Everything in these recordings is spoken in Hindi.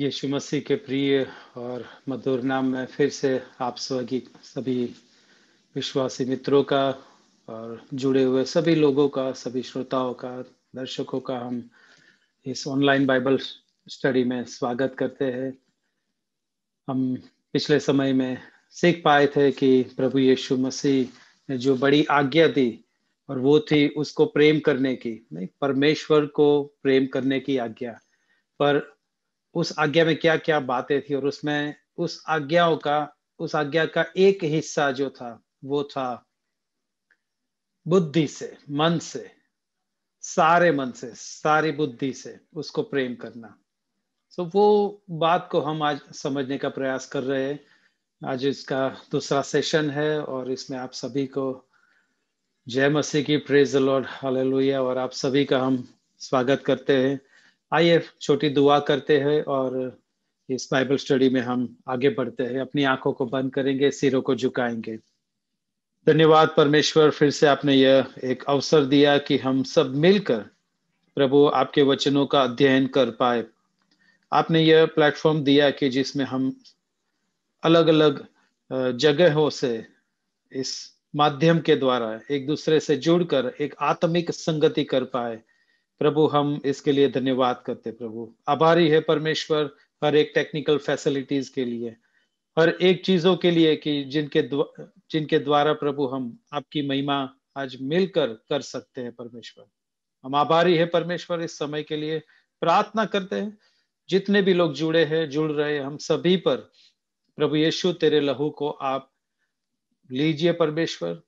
यीशु मसीह के प्रिय और मधुर नाम में फिर से आप सभी सभी विश्वासी मित्रों का और जुड़े हुए सभी लोगों का सभी श्रोताओं का दर्शकों का हम इस ऑनलाइन बाइबल स्टडी में स्वागत करते हैं हम पिछले समय में सीख पाए थे कि प्रभु यीशु मसीह ने जो बड़ी आज्ञा दी और वो थी उसको प्रेम करने की नहीं परमेश्वर को प्रेम करने की आज्ञा पर उस आज्ञा में क्या क्या बातें थी और उसमें उस आज्ञाओं का उस आज्ञा का एक हिस्सा जो था वो था बुद्धि से मन से सारे मन से सारी बुद्धि से उसको प्रेम करना सो so, वो बात को हम आज समझने का प्रयास कर रहे हैं आज इसका दूसरा सेशन है और इसमें आप सभी को जय मसीह की प्रेज लॉर्ड हालेलुया और आप सभी का हम स्वागत करते हैं आइए छोटी दुआ करते हैं और इस बाइबल स्टडी में हम आगे बढ़ते हैं अपनी आंखों को बंद करेंगे सिरों को झुकाएंगे धन्यवाद परमेश्वर फिर से आपने यह एक अवसर दिया कि हम सब मिलकर प्रभु आपके वचनों का अध्ययन कर पाए आपने यह प्लेटफॉर्म दिया कि जिसमें हम अलग अलग जगहों से इस माध्यम के द्वारा एक दूसरे से जुड़कर एक आत्मिक संगति कर पाए प्रभु हम इसके लिए धन्यवाद करते प्रभु आभारी है परमेश्वर हर एक टेक्निकल फैसिलिटीज के लिए हर एक चीजों के लिए कि जिनके द्वा, जिनके द्वारा प्रभु हम आपकी महिमा आज मिलकर कर सकते हैं परमेश्वर हम आभारी है परमेश्वर इस समय के लिए प्रार्थना करते हैं जितने भी लोग जुड़े हैं जुड़ रहे हैं हम सभी पर प्रभु यीशु तेरे लहू को आप लीजिए परमेश्वर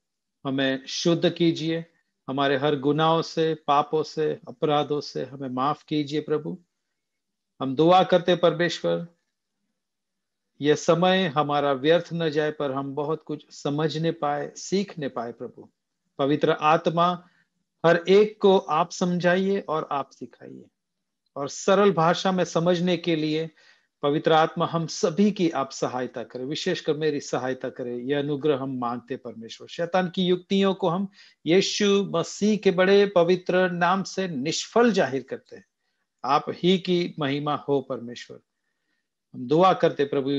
हमें शुद्ध कीजिए हमारे हर गुनाहों से पापों से अपराधों से हमें माफ कीजिए प्रभु हम दुआ करते परमेश्वर यह समय हमारा व्यर्थ न जाए पर हम बहुत कुछ समझने पाए सीखने पाए प्रभु पवित्र आत्मा हर एक को आप समझाइए और आप सिखाइए और सरल भाषा में समझने के लिए पवित्र आत्मा हम सभी की आप सहायता करें विशेषकर मेरी सहायता करें यह अनुग्रह हम मांगते परमेश्वर शैतान की युक्तियों को हम यीशु मसीह के बड़े पवित्र नाम से निष्फल जाहिर करते हैं आप ही की महिमा हो परमेश्वर हम दुआ करते प्रभु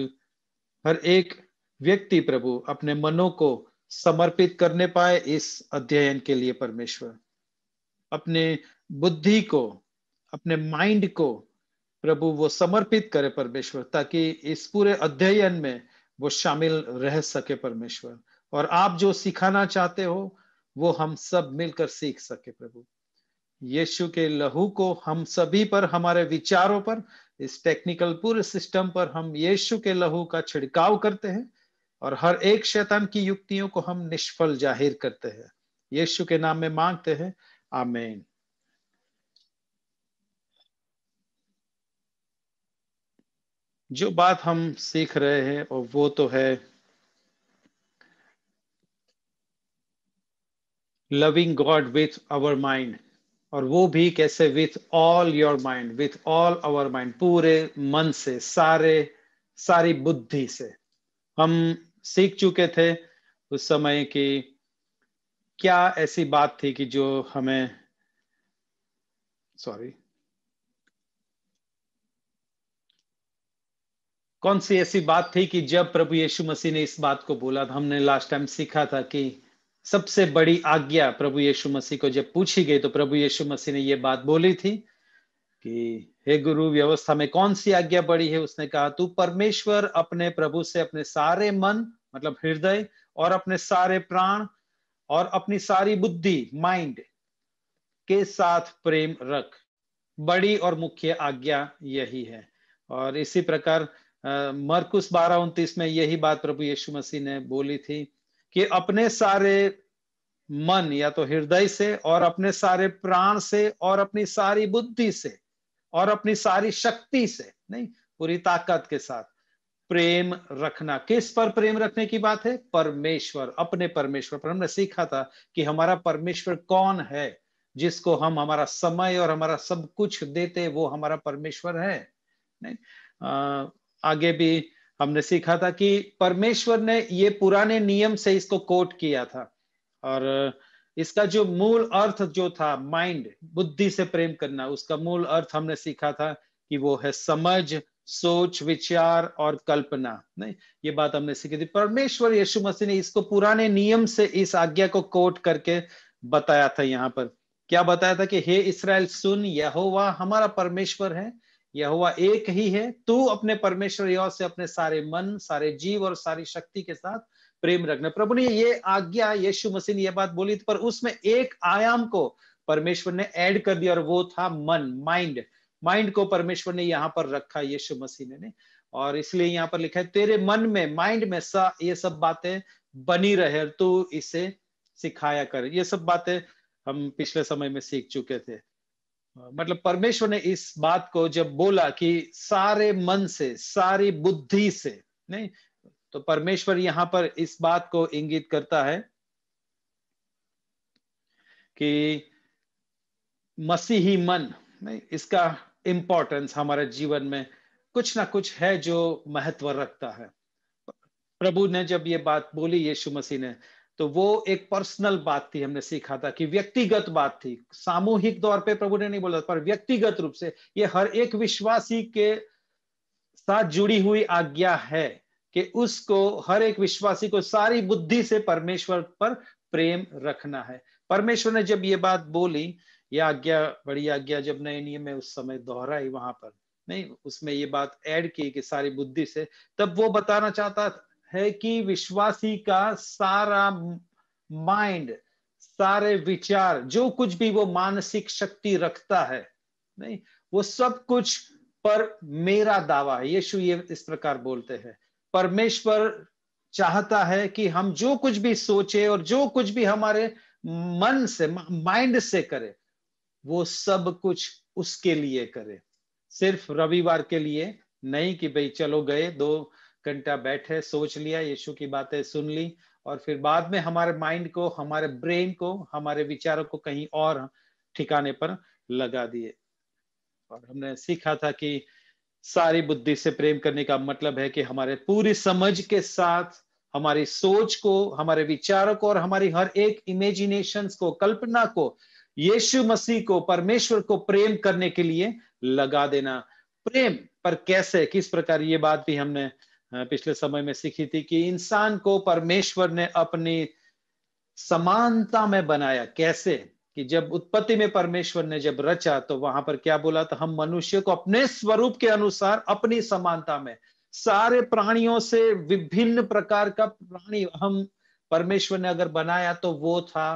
हर एक व्यक्ति प्रभु अपने मनों को समर्पित करने पाए इस अध्ययन के लिए परमेश्वर अपने बुद्धि को अपने माइंड को प्रभु वो समर्पित करे परमेश्वर ताकि इस पूरे अध्ययन में वो शामिल रह सके परमेश्वर और आप जो सिखाना चाहते हो वो हम सब मिलकर सीख सके प्रभु यीशु के लहू को हम सभी पर हमारे विचारों पर इस टेक्निकल पूरे सिस्टम पर हम यीशु के लहू का छिड़काव करते हैं और हर एक शैतान की युक्तियों को हम निष्फल जाहिर करते हैं यीशु के नाम में मांगते हैं आमेन जो बात हम सीख रहे हैं और वो तो है loving God with our mind और वो भी कैसे with all your mind with all our mind पूरे मन से सारे सारी बुद्धि से हम सीख चुके थे उस समय की क्या ऐसी बात थी कि जो हमें सॉरी कौन सी ऐसी बात थी कि जब प्रभु यीशु मसीह ने इस बात को बोला था हमने लास्ट टाइम सीखा था कि सबसे बड़ी आज्ञा प्रभु यीशु मसीह को जब पूछी गई तो प्रभु यीशु मसीह ने ये बात बोली थी कि हे गुरु व्यवस्था में कौन सी आज्ञा बड़ी है उसने कहा तू परमेश्वर अपने प्रभु से अपने सारे मन मतलब हृदय और अपने सारे प्राण और अपनी सारी बुद्धि माइंड के साथ प्रेम रख बड़ी और मुख्य आज्ञा यही है और इसी प्रकार मरकुस बारह उन्तीस में यही बात प्रभु यीशु मसीह ने बोली थी कि अपने सारे मन या तो हृदय से और अपने सारे प्राण से और अपनी सारी बुद्धि से और अपनी सारी शक्ति से नहीं पूरी ताकत के साथ प्रेम रखना किस पर प्रेम रखने की बात है परमेश्वर अपने परमेश्वर पर हमने सीखा था कि हमारा परमेश्वर कौन है जिसको हम हमारा समय और हमारा सब कुछ देते वो हमारा परमेश्वर है नहीं आगे भी हमने सीखा था कि परमेश्वर ने ये पुराने नियम से इसको कोट किया था और इसका जो मूल अर्थ जो था माइंड बुद्धि से प्रेम करना उसका मूल अर्थ हमने सीखा था कि वो है समझ सोच विचार और कल्पना नहीं ये बात हमने सीखी थी परमेश्वर यीशु मसीह ने इसको पुराने नियम से इस आज्ञा को कोट करके बताया था यहाँ पर क्या बताया था कि हे इसराइल सुन यहोवा हमारा परमेश्वर है यहुआ एक ही है तू अपने परमेश्वर यह से अपने सारे मन सारे जीव और सारी शक्ति के साथ प्रेम रखना प्रभु ने ये आज्ञा यीशु मसीह ने यह बात बोली पर उसमें एक आयाम को परमेश्वर ने ऐड कर दिया और वो था मन माइंड माइंड को परमेश्वर ने यहाँ पर रखा यीशु मसीह ने और इसलिए यहाँ पर लिखा है तेरे मन में माइंड में सा ये सब बातें बनी रहे तू इसे सिखाया कर ये सब बातें हम पिछले समय में सीख चुके थे मतलब परमेश्वर ने इस बात को जब बोला कि सारे मन से सारी बुद्धि से नहीं तो परमेश्वर यहाँ पर इस बात को इंगित करता है कि मसीही मन नहीं इसका इंपॉर्टेंस हमारे जीवन में कुछ ना कुछ है जो महत्व रखता है प्रभु ने जब ये बात बोली यीशु मसीह ने तो वो एक पर्सनल बात थी हमने सीखा था कि व्यक्तिगत बात थी सामूहिक तौर पे प्रभु ने नहीं बोला पर व्यक्तिगत रूप से ये हर एक विश्वासी के साथ जुड़ी हुई आज्ञा है कि उसको हर एक विश्वासी को सारी बुद्धि से परमेश्वर पर प्रेम रखना है परमेश्वर ने जब ये बात बोली यह आज्ञा बड़ी आज्ञा जब नए नियम में उस समय दोहराई वहां पर नहीं उसमें ये बात ऐड की कि सारी बुद्धि से तब वो बताना चाहता है कि विश्वासी का सारा माइंड सारे विचार जो कुछ भी वो मानसिक शक्ति रखता है नहीं वो सब कुछ पर मेरा दावा है यीशु ये इस प्रकार बोलते हैं परमेश्वर चाहता है कि हम जो कुछ भी सोचे और जो कुछ भी हमारे मन से माइंड से करे वो सब कुछ उसके लिए करे सिर्फ रविवार के लिए नहीं कि भाई चलो गए दो घंटा बैठे सोच लिया यीशु की बातें सुन ली और फिर बाद में हमारे माइंड को हमारे ब्रेन को हमारे विचारों को कहीं और ठिकाने पर लगा दिए और हमने सीखा था कि सारी बुद्धि से प्रेम करने का मतलब है कि हमारे पूरी समझ के साथ हमारी सोच को हमारे विचारों को और हमारी हर एक इमेजिनेशन को कल्पना को यीशु मसीह को परमेश्वर को प्रेम करने के लिए लगा देना प्रेम पर कैसे किस प्रकार ये बात भी हमने पिछले समय में सीखी थी कि इंसान को परमेश्वर ने अपनी समानता में बनाया कैसे कि जब उत्पत्ति में परमेश्वर ने जब रचा तो वहां पर क्या बोला तो हम मनुष्य को अपने स्वरूप के अनुसार अपनी समानता में सारे प्राणियों से विभिन्न प्रकार का प्राणी हम परमेश्वर ने अगर बनाया तो वो था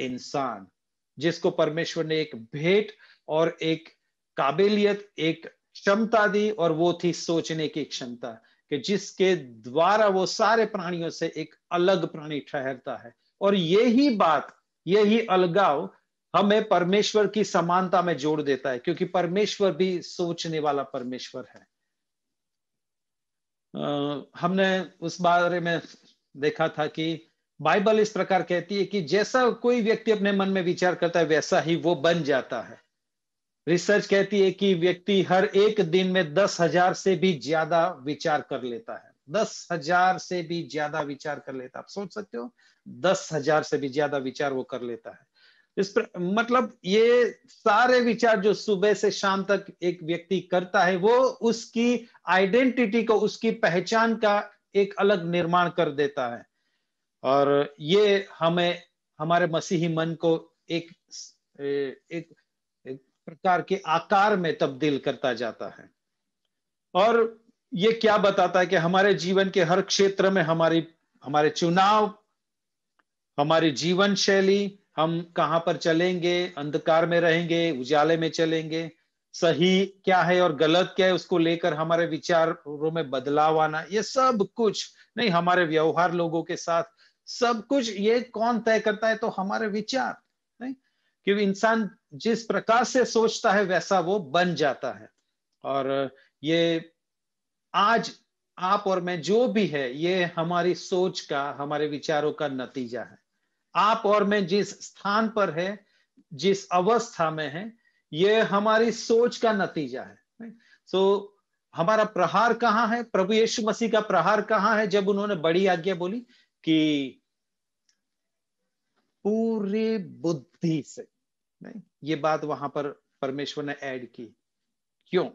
इंसान जिसको परमेश्वर ने एक भेंट और एक काबिलियत एक क्षमता दी और वो थी सोचने की क्षमता कि जिसके द्वारा वो सारे प्राणियों से एक अलग प्राणी ठहरता है और यही बात यही अलगाव हमें परमेश्वर की समानता में जोड़ देता है क्योंकि परमेश्वर भी सोचने वाला परमेश्वर है आ, हमने उस बारे में देखा था कि बाइबल इस प्रकार कहती है कि जैसा कोई व्यक्ति अपने मन में विचार करता है वैसा ही वो बन जाता है रिसर्च कहती है कि व्यक्ति हर एक दिन में दस हजार से भी ज्यादा विचार कर लेता है दस हजार से भी ज्यादा विचार कर लेता है आप सोच सकते हो दस हजार से भी ज्यादा विचार वो कर लेता है इस पर मतलब ये सारे विचार जो सुबह से शाम तक एक व्यक्ति करता है वो उसकी आइडेंटिटी को उसकी पहचान का एक अलग निर्माण कर देता है और ये हमें हमारे मसीही मन को एक एक प्रकार के आकार में तब्दील करता जाता है और ये क्या बताता है कि हमारे जीवन के हर क्षेत्र में हमारी हमारे चुनाव हमारी जीवन शैली हम कहां पर चलेंगे अंधकार में रहेंगे उजाले में चलेंगे सही क्या है और गलत क्या है उसको लेकर हमारे विचारों में बदलाव आना ये सब कुछ नहीं हमारे व्यवहार लोगों के साथ सब कुछ ये कौन तय करता है तो हमारे विचार क्योंकि इंसान जिस प्रकार से सोचता है वैसा वो बन जाता है और ये आज आप और मैं जो भी है ये हमारी सोच का हमारे विचारों का नतीजा है आप और मैं जिस स्थान पर है जिस अवस्था में है ये हमारी सोच का नतीजा है सो तो so, हमारा प्रहार कहाँ है प्रभु यीशु मसीह का प्रहार कहाँ है जब उन्होंने बड़ी आज्ञा बोली कि पूरे बुद्धि से नहीं ये बात वहां पर परमेश्वर ने ऐड की क्यों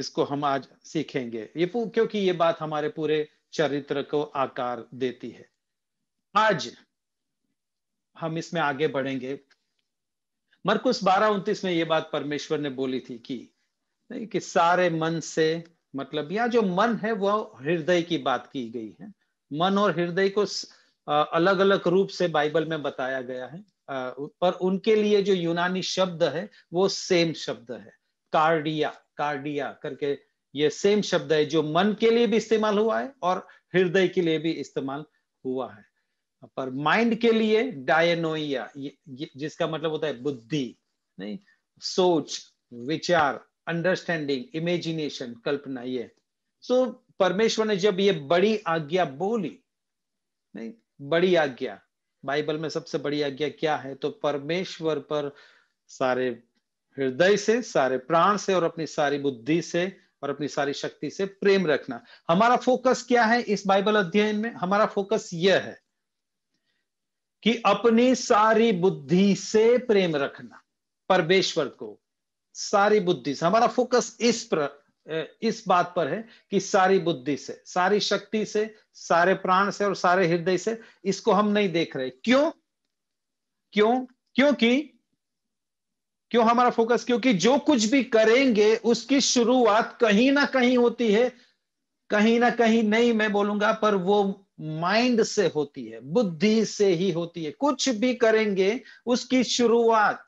इसको हम आज सीखेंगे ये क्योंकि ये बात हमारे पूरे चरित्र को आकार देती है आज हम इसमें आगे बढ़ेंगे मरकुस बारह उन्तीस में ये बात परमेश्वर ने बोली थी कि नहीं कि सारे मन से मतलब या जो मन है वह हृदय की बात की गई है मन और हृदय को अलग अलग रूप से बाइबल में बताया गया है पर उनके लिए जो यूनानी शब्द है वो सेम शब्द है कार्डिया कार्डिया करके ये सेम शब्द है जो मन के लिए भी इस्तेमाल हुआ है और हृदय के लिए भी इस्तेमाल हुआ है पर माइंड के लिए डायनोइया जिसका मतलब होता है बुद्धि नहीं सोच विचार अंडरस्टैंडिंग इमेजिनेशन कल्पना ये सो तो so, परमेश्वर ने जब ये बड़ी आज्ञा बोली नहीं बड़ी आज्ञा बाइबल में सबसे बड़ी आज्ञा क्या है तो परमेश्वर पर सारे हृदय से सारे प्राण से और अपनी सारी बुद्धि से और अपनी सारी शक्ति से प्रेम रखना हमारा फोकस क्या है इस बाइबल अध्ययन में हमारा फोकस यह है कि अपनी सारी बुद्धि से प्रेम रखना परमेश्वर को सारी बुद्धि से हमारा फोकस इस पर इस बात पर है कि सारी बुद्धि से सारी शक्ति से सारे प्राण से और सारे हृदय से इसको हम नहीं देख रहे क्यों क्यों क्योंकि क्यों हमारा फोकस क्योंकि जो कुछ भी करेंगे उसकी शुरुआत कहीं ना कहीं होती है कहीं ना कहीं नहीं मैं बोलूंगा पर वो माइंड से होती है बुद्धि से ही होती है कुछ भी करेंगे उसकी शुरुआत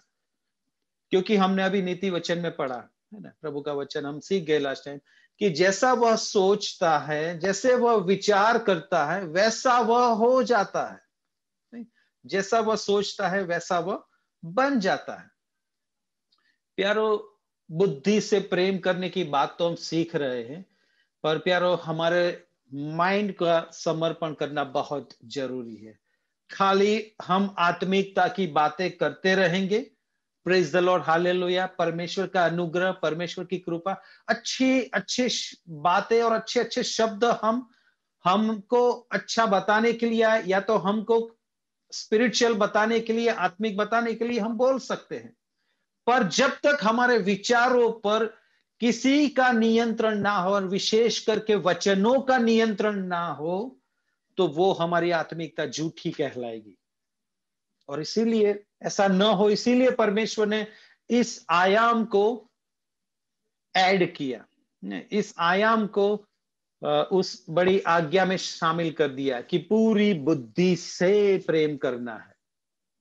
क्योंकि हमने अभी नीति वचन में पढ़ा है ना प्रभु का वचन हम सीख गए लास्ट टाइम कि जैसा वह सोचता है जैसे वह विचार करता है वैसा वह हो जाता है जैसा वह सोचता है वैसा वह बन जाता है प्यारो बुद्धि से प्रेम करने की बात तो हम सीख रहे हैं पर प्यारो हमारे माइंड का समर्पण करना बहुत जरूरी है खाली हम आत्मिकता की बातें करते रहेंगे प्रेज द लॉर्ड हालेलुया परमेश्वर का अनुग्रह परमेश्वर की कृपा अच्छी अच्छे बातें और अच्छे अच्छे शब्द हम हमको अच्छा बताने के लिए या तो हमको स्पिरिचुअल बताने के लिए आत्मिक बताने के लिए हम बोल सकते हैं पर जब तक हमारे विचारों पर किसी का नियंत्रण ना हो और विशेष करके वचनों का नियंत्रण ना हो तो वो हमारी आत्मिकता झूठी कहलाएगी और इसीलिए ऐसा न हो इसीलिए परमेश्वर ने इस आयाम को ऐड किया इस आयाम को उस बड़ी आज्ञा में शामिल कर दिया कि पूरी बुद्धि से प्रेम करना है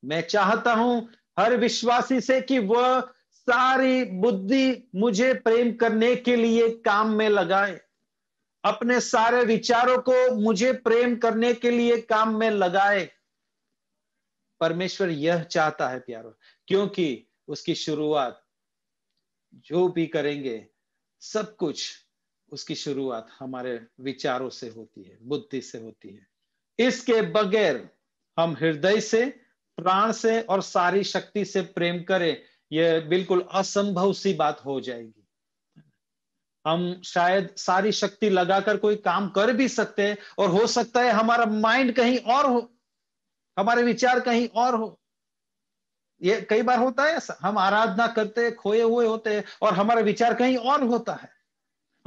मैं चाहता हूं हर विश्वासी से कि वह सारी बुद्धि मुझे प्रेम करने के लिए काम में लगाए अपने सारे विचारों को मुझे प्रेम करने के लिए काम में लगाए परमेश्वर यह चाहता है प्यारो क्योंकि उसकी शुरुआत जो भी करेंगे सब कुछ उसकी शुरुआत हमारे विचारों से होती है बुद्धि से होती है इसके बगैर हम हृदय से प्राण से और सारी शक्ति से प्रेम करें यह बिल्कुल असंभव सी बात हो जाएगी हम शायद सारी शक्ति लगाकर कोई काम कर भी सकते हैं और हो सकता है हमारा माइंड कहीं और हमारे विचार कहीं और हो ये कई बार होता है हम आराधना करते खोए हुए होते हैं और हमारा विचार कहीं और होता है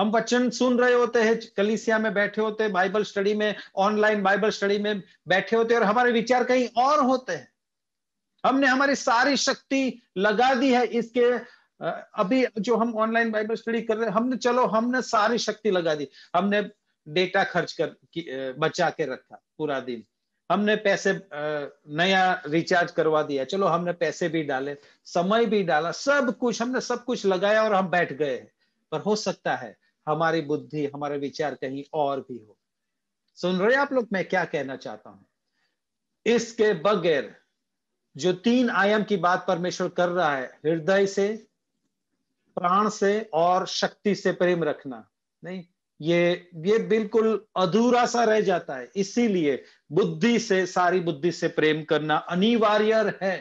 हम वचन सुन रहे होते हैं कलिसिया में बैठे होते हैं बाइबल स्टडी में ऑनलाइन बाइबल स्टडी में बैठे होते हैं और हमारे विचार कहीं और होते हैं हमने हमारी सारी शक्ति लगा दी है इसके अभी जो हम ऑनलाइन बाइबल स्टडी कर रहे हैं हमने चलो हमने सारी शक्ति लगा दी हमने डेटा खर्च कर बचा के रखा पूरा दिन हमने पैसे नया रिचार्ज करवा दिया चलो हमने पैसे भी डाले समय भी डाला सब कुछ हमने सब कुछ लगाया और हम बैठ गए पर हो सकता है हमारी बुद्धि हमारे विचार कहीं और भी हो सुन रहे आप लोग मैं क्या कहना चाहता हूं इसके बगैर जो तीन आयाम की बात परमेश्वर कर रहा है हृदय से प्राण से और शक्ति से प्रेम रखना नहीं ये ये बिल्कुल अधूरा सा रह जाता है इसीलिए बुद्धि से सारी बुद्धि से प्रेम करना अनिवार्य है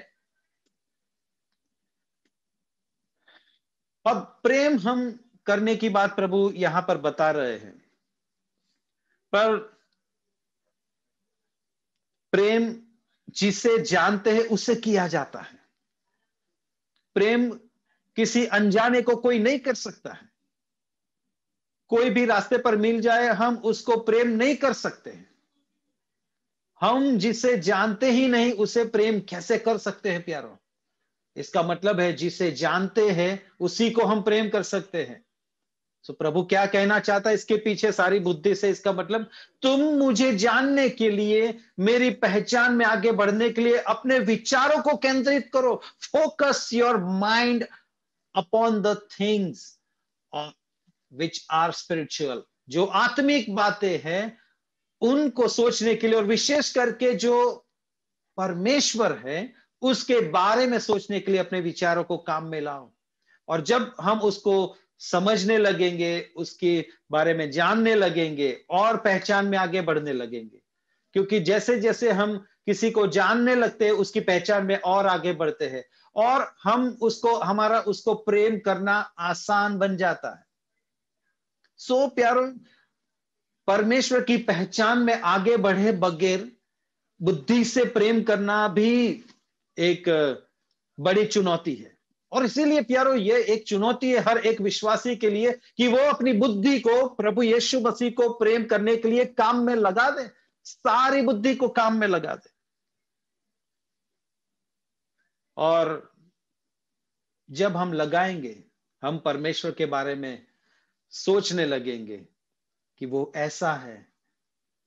अब प्रेम हम करने की बात प्रभु यहां पर बता रहे हैं पर प्रेम जिसे जानते हैं उसे किया जाता है प्रेम किसी अनजाने को कोई नहीं कर सकता है कोई भी रास्ते पर मिल जाए हम उसको प्रेम नहीं कर सकते हैं हम जिसे जानते ही नहीं उसे प्रेम कैसे कर सकते हैं प्यारो इसका मतलब है जिसे जानते हैं उसी को हम प्रेम कर सकते हैं तो प्रभु क्या कहना चाहता है इसके पीछे सारी बुद्धि से इसका मतलब तुम मुझे जानने के लिए मेरी पहचान में आगे बढ़ने के लिए अपने विचारों को केंद्रित करो focus your mind upon the things which are spiritual जो आत्मिक बातें हैं उनको सोचने के लिए और विशेष करके जो परमेश्वर है उसके बारे में सोचने के लिए अपने विचारों को काम में लाओ और जब हम उसको समझने लगेंगे उसके बारे में जानने लगेंगे और पहचान में आगे बढ़ने लगेंगे क्योंकि जैसे जैसे हम किसी को जानने लगते हैं उसकी पहचान में और आगे बढ़ते हैं और हम उसको हमारा उसको प्रेम करना आसान बन जाता है सो प्यारो परमेश्वर की पहचान में आगे बढ़े बगैर बुद्धि से प्रेम करना भी एक बड़ी चुनौती है और इसीलिए प्यारो ये एक चुनौती है हर एक विश्वासी के लिए कि वो अपनी बुद्धि को प्रभु यीशु मसीह को प्रेम करने के लिए काम में लगा दे सारी बुद्धि को काम में लगा दे और जब हम लगाएंगे हम परमेश्वर के बारे में सोचने लगेंगे कि वो ऐसा है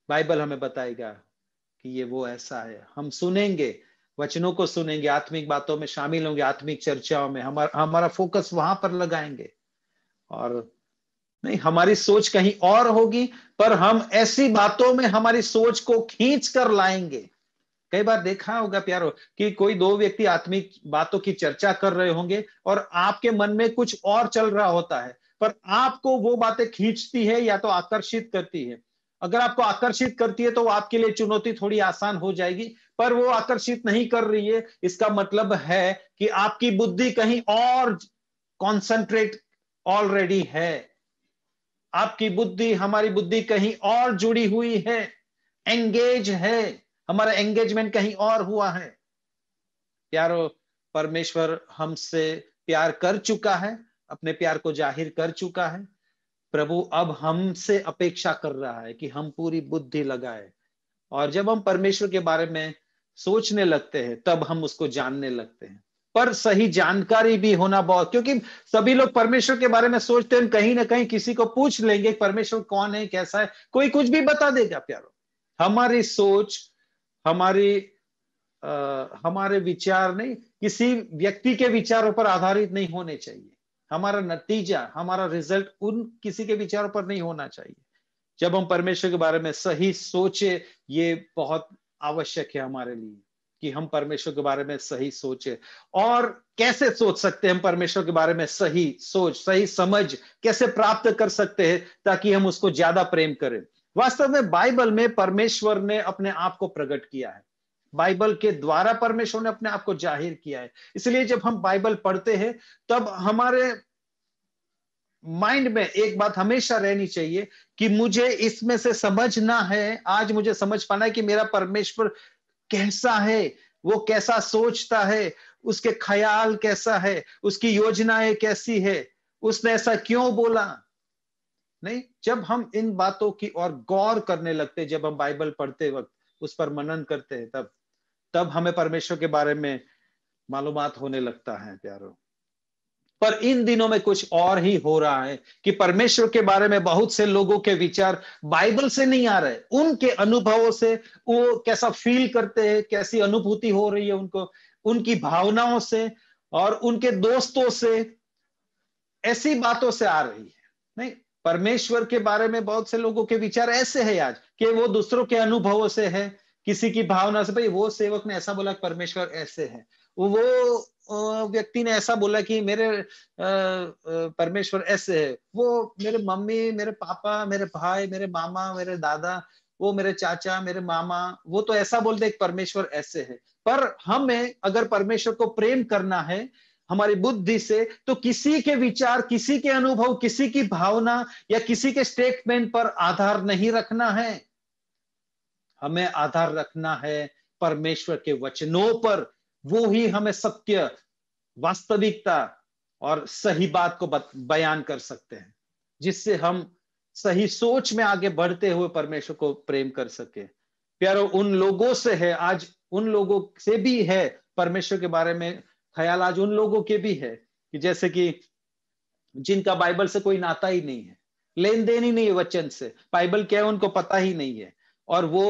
बाइबल हमें बताएगा कि ये वो ऐसा है हम सुनेंगे वचनों को सुनेंगे आत्मिक बातों में शामिल होंगे आत्मिक चर्चाओं में हमार, हमारा फोकस वहां पर लगाएंगे और नहीं हमारी सोच कहीं और होगी पर हम ऐसी बातों में हमारी सोच को खींच कर लाएंगे कई बार देखा होगा प्यारो कि कोई दो व्यक्ति आत्मिक बातों की चर्चा कर रहे होंगे और आपके मन में कुछ और चल रहा होता है पर आपको वो बातें खींचती है या तो आकर्षित करती है अगर आपको आकर्षित करती है तो आपके लिए चुनौती थोड़ी आसान हो जाएगी पर वो आकर्षित नहीं कर रही है इसका मतलब है कि आपकी बुद्धि कहीं और कॉन्सेंट्रेट ऑलरेडी है आपकी बुद्धि हमारी बुद्धि कहीं और जुड़ी हुई है एंगेज है हमारा एंगेजमेंट कहीं और हुआ है प्यारो परमेश्वर हमसे प्यार कर चुका है अपने प्यार को जाहिर कर चुका है प्रभु अब हमसे अपेक्षा कर रहा है कि हम पूरी बुद्धि लगाए और जब हम परमेश्वर के बारे में सोचने लगते हैं तब हम उसको जानने लगते हैं पर सही जानकारी भी होना बहुत क्योंकि सभी लोग परमेश्वर के बारे में सोचते हैं कहीं ना कहीं किसी को पूछ लेंगे परमेश्वर कौन है कैसा है कोई कुछ भी बता देगा प्यारो हमारी सोच हमारी आ, हमारे विचार नहीं किसी व्यक्ति के विचारों पर आधारित नहीं होने चाहिए हमारा नतीजा हमारा रिजल्ट उन किसी के विचारों पर नहीं होना चाहिए जब हम परमेश्वर के बारे में सही सोचे ये बहुत आवश्यक है हमारे लिए कि हम परमेश्वर के बारे में सही सोचे और कैसे सोच सकते हैं हम परमेश्वर के बारे में सही सोच सही समझ कैसे प्राप्त कर सकते हैं ताकि हम उसको ज्यादा प्रेम करें वास्तव में बाइबल में परमेश्वर ने अपने आप को प्रकट किया है बाइबल के द्वारा परमेश्वर ने अपने आप को जाहिर किया है इसलिए जब हम बाइबल पढ़ते हैं तब हमारे माइंड में एक बात हमेशा रहनी चाहिए कि मुझे इसमें से समझना है आज मुझे समझ पाना है कि मेरा परमेश्वर कैसा है वो कैसा सोचता है उसके ख्याल कैसा है उसकी योजनाएं कैसी है उसने ऐसा क्यों बोला नहीं जब हम इन बातों की और गौर करने लगते जब हम बाइबल पढ़ते वक्त उस पर मनन करते हैं तब तब हमें परमेश्वर के बारे में मालूम होने लगता है प्यारो पर इन दिनों में कुछ और ही हो रहा है कि परमेश्वर के बारे में बहुत से लोगों के विचार बाइबल से नहीं आ रहे उनके अनुभवों से वो कैसा फील करते हैं कैसी अनुभूति हो रही है उनको उनकी भावनाओं से और उनके दोस्तों से ऐसी बातों से आ रही है नहीं परमेश्वर के बारे में बहुत से लोगों के विचार ऐसे है आज कि वो दूसरों के अनुभवों से है किसी की भावना से भाई वो सेवक ने ऐसा बोला परमेश्वर ऐसे है वो व्यक्ति ने ऐसा बोला कि मेरे परमेश्वर ऐसे है वो मेरे मम्मी मेरे पापा मेरे भाई मेरे मामा मेरे दादा वो मेरे चाचा मेरे मामा वो तो ऐसा बोलते परमेश्वर ऐसे है पर हमें अगर परमेश्वर को प्रेम करना है हमारी बुद्धि से तो किसी के विचार किसी के अनुभव किसी की भावना या किसी के स्टेटमेंट पर आधार नहीं रखना है हमें आधार रखना है परमेश्वर के वचनों पर वो ही हमें सत्य वास्तविकता और सही बात को बयान कर सकते हैं जिससे हम सही सोच में आगे बढ़ते हुए परमेश्वर को प्रेम कर सके प्यारो उन लोगों से है आज उन लोगों से भी है परमेश्वर के बारे में ख्याल आज उन लोगों के भी है कि जैसे कि जिनका बाइबल से कोई नाता ही नहीं है लेन देन ही नहीं है वचन से बाइबल क्या है उनको पता ही नहीं है और वो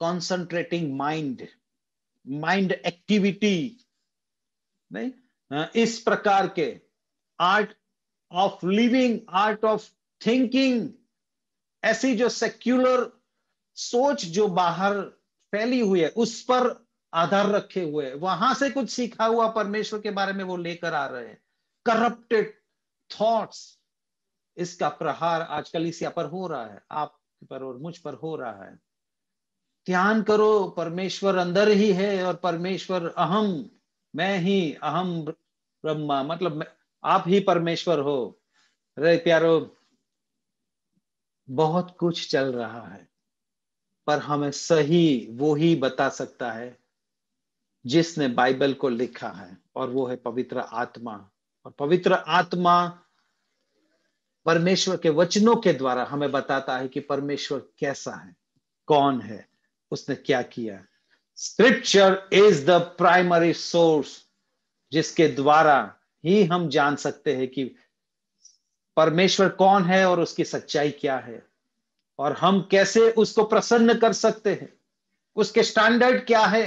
कॉन्सेंट्रेटिंग माइंड माइंड एक्टिविटी नहीं इस प्रकार के art of living art of thinking ऐसी जो सेक्युलर सोच जो बाहर फैली हुई है उस पर आधार रखे हुए वहां से कुछ सीखा हुआ परमेश्वर के बारे में वो लेकर आ रहे हैं करप्टेड थॉट्स इसका प्रहार आजकल इस पर हो रहा है आप पर और मुझ पर हो रहा है ध्यान करो परमेश्वर अंदर ही है और परमेश्वर अहम मैं ही अहम ब्रह्मा मतलब आप ही परमेश्वर हो अरे प्यारो बहुत कुछ चल रहा है पर हमें सही वो ही बता सकता है जिसने बाइबल को लिखा है और वो है पवित्र आत्मा और पवित्र आत्मा परमेश्वर के वचनों के द्वारा हमें बताता है कि परमेश्वर कैसा है कौन है उसने क्या किया scripture is the primary source जिसके द्वारा ही हम जान सकते हैं कि परमेश्वर कौन है और उसकी सच्चाई क्या है और हम कैसे उसको प्रसन्न कर सकते हैं उसके स्टैंडर्ड क्या है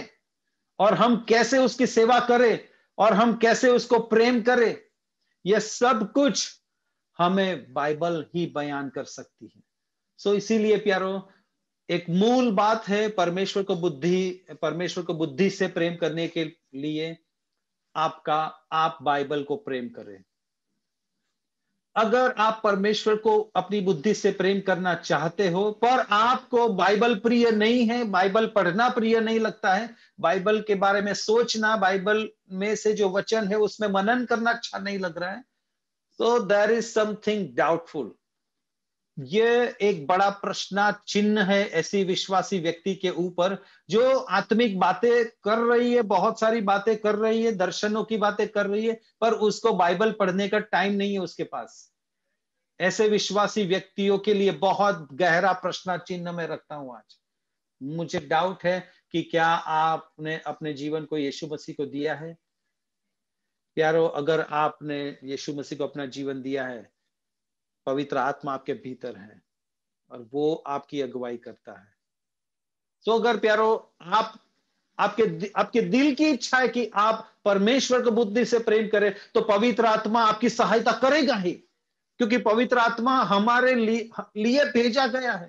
और हम कैसे उसकी सेवा करें और हम कैसे उसको प्रेम करें यह सब कुछ हमें बाइबल ही बयान कर सकती है सो so, इसीलिए प्यारो एक मूल बात है परमेश्वर को बुद्धि परमेश्वर को बुद्धि से प्रेम करने के लिए आपका आप बाइबल को प्रेम करें अगर आप परमेश्वर को अपनी बुद्धि से प्रेम करना चाहते हो पर आपको बाइबल प्रिय नहीं है बाइबल पढ़ना प्रिय नहीं लगता है बाइबल के बारे में सोचना बाइबल में से जो वचन है उसमें मनन करना अच्छा नहीं लग रहा है तो देर इज समथिंग डाउटफुल ये एक बड़ा प्रश्न चिन्ह है ऐसी विश्वासी व्यक्ति के ऊपर जो आत्मिक बातें कर रही है बहुत सारी बातें कर रही है दर्शनों की बातें कर रही है पर उसको बाइबल पढ़ने का टाइम नहीं है उसके पास ऐसे विश्वासी व्यक्तियों के लिए बहुत गहरा प्रश्न चिन्ह में रखता हूं आज मुझे डाउट है कि क्या आपने अपने जीवन को यीशु मसीह को दिया है प्यारो अगर आपने यीशु मसीह को अपना जीवन दिया है पवित्र आत्मा आपके भीतर है और वो आपकी अगुवाई करता है तो अगर प्यारो आप आपके आपके दिल की इच्छा है कि आप परमेश्वर को बुद्धि से प्रेम करें तो पवित्र आत्मा आपकी सहायता करेगा ही क्योंकि पवित्र आत्मा हमारे लिए भेजा गया है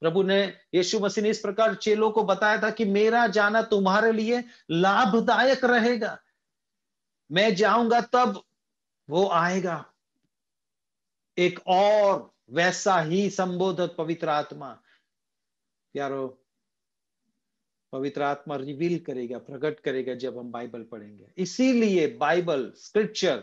प्रभु ने यीशु मसीह ने इस प्रकार चेलों को बताया था कि मेरा जाना तुम्हारे लिए लाभदायक रहेगा मैं जाऊंगा तब वो आएगा एक और वैसा ही संबोधक पवित्र आत्मा प्यारो पवित्र आत्मा रिवील करेगा प्रकट करेगा जब हम बाइबल पढ़ेंगे इसीलिए बाइबल स्क्रिप्चर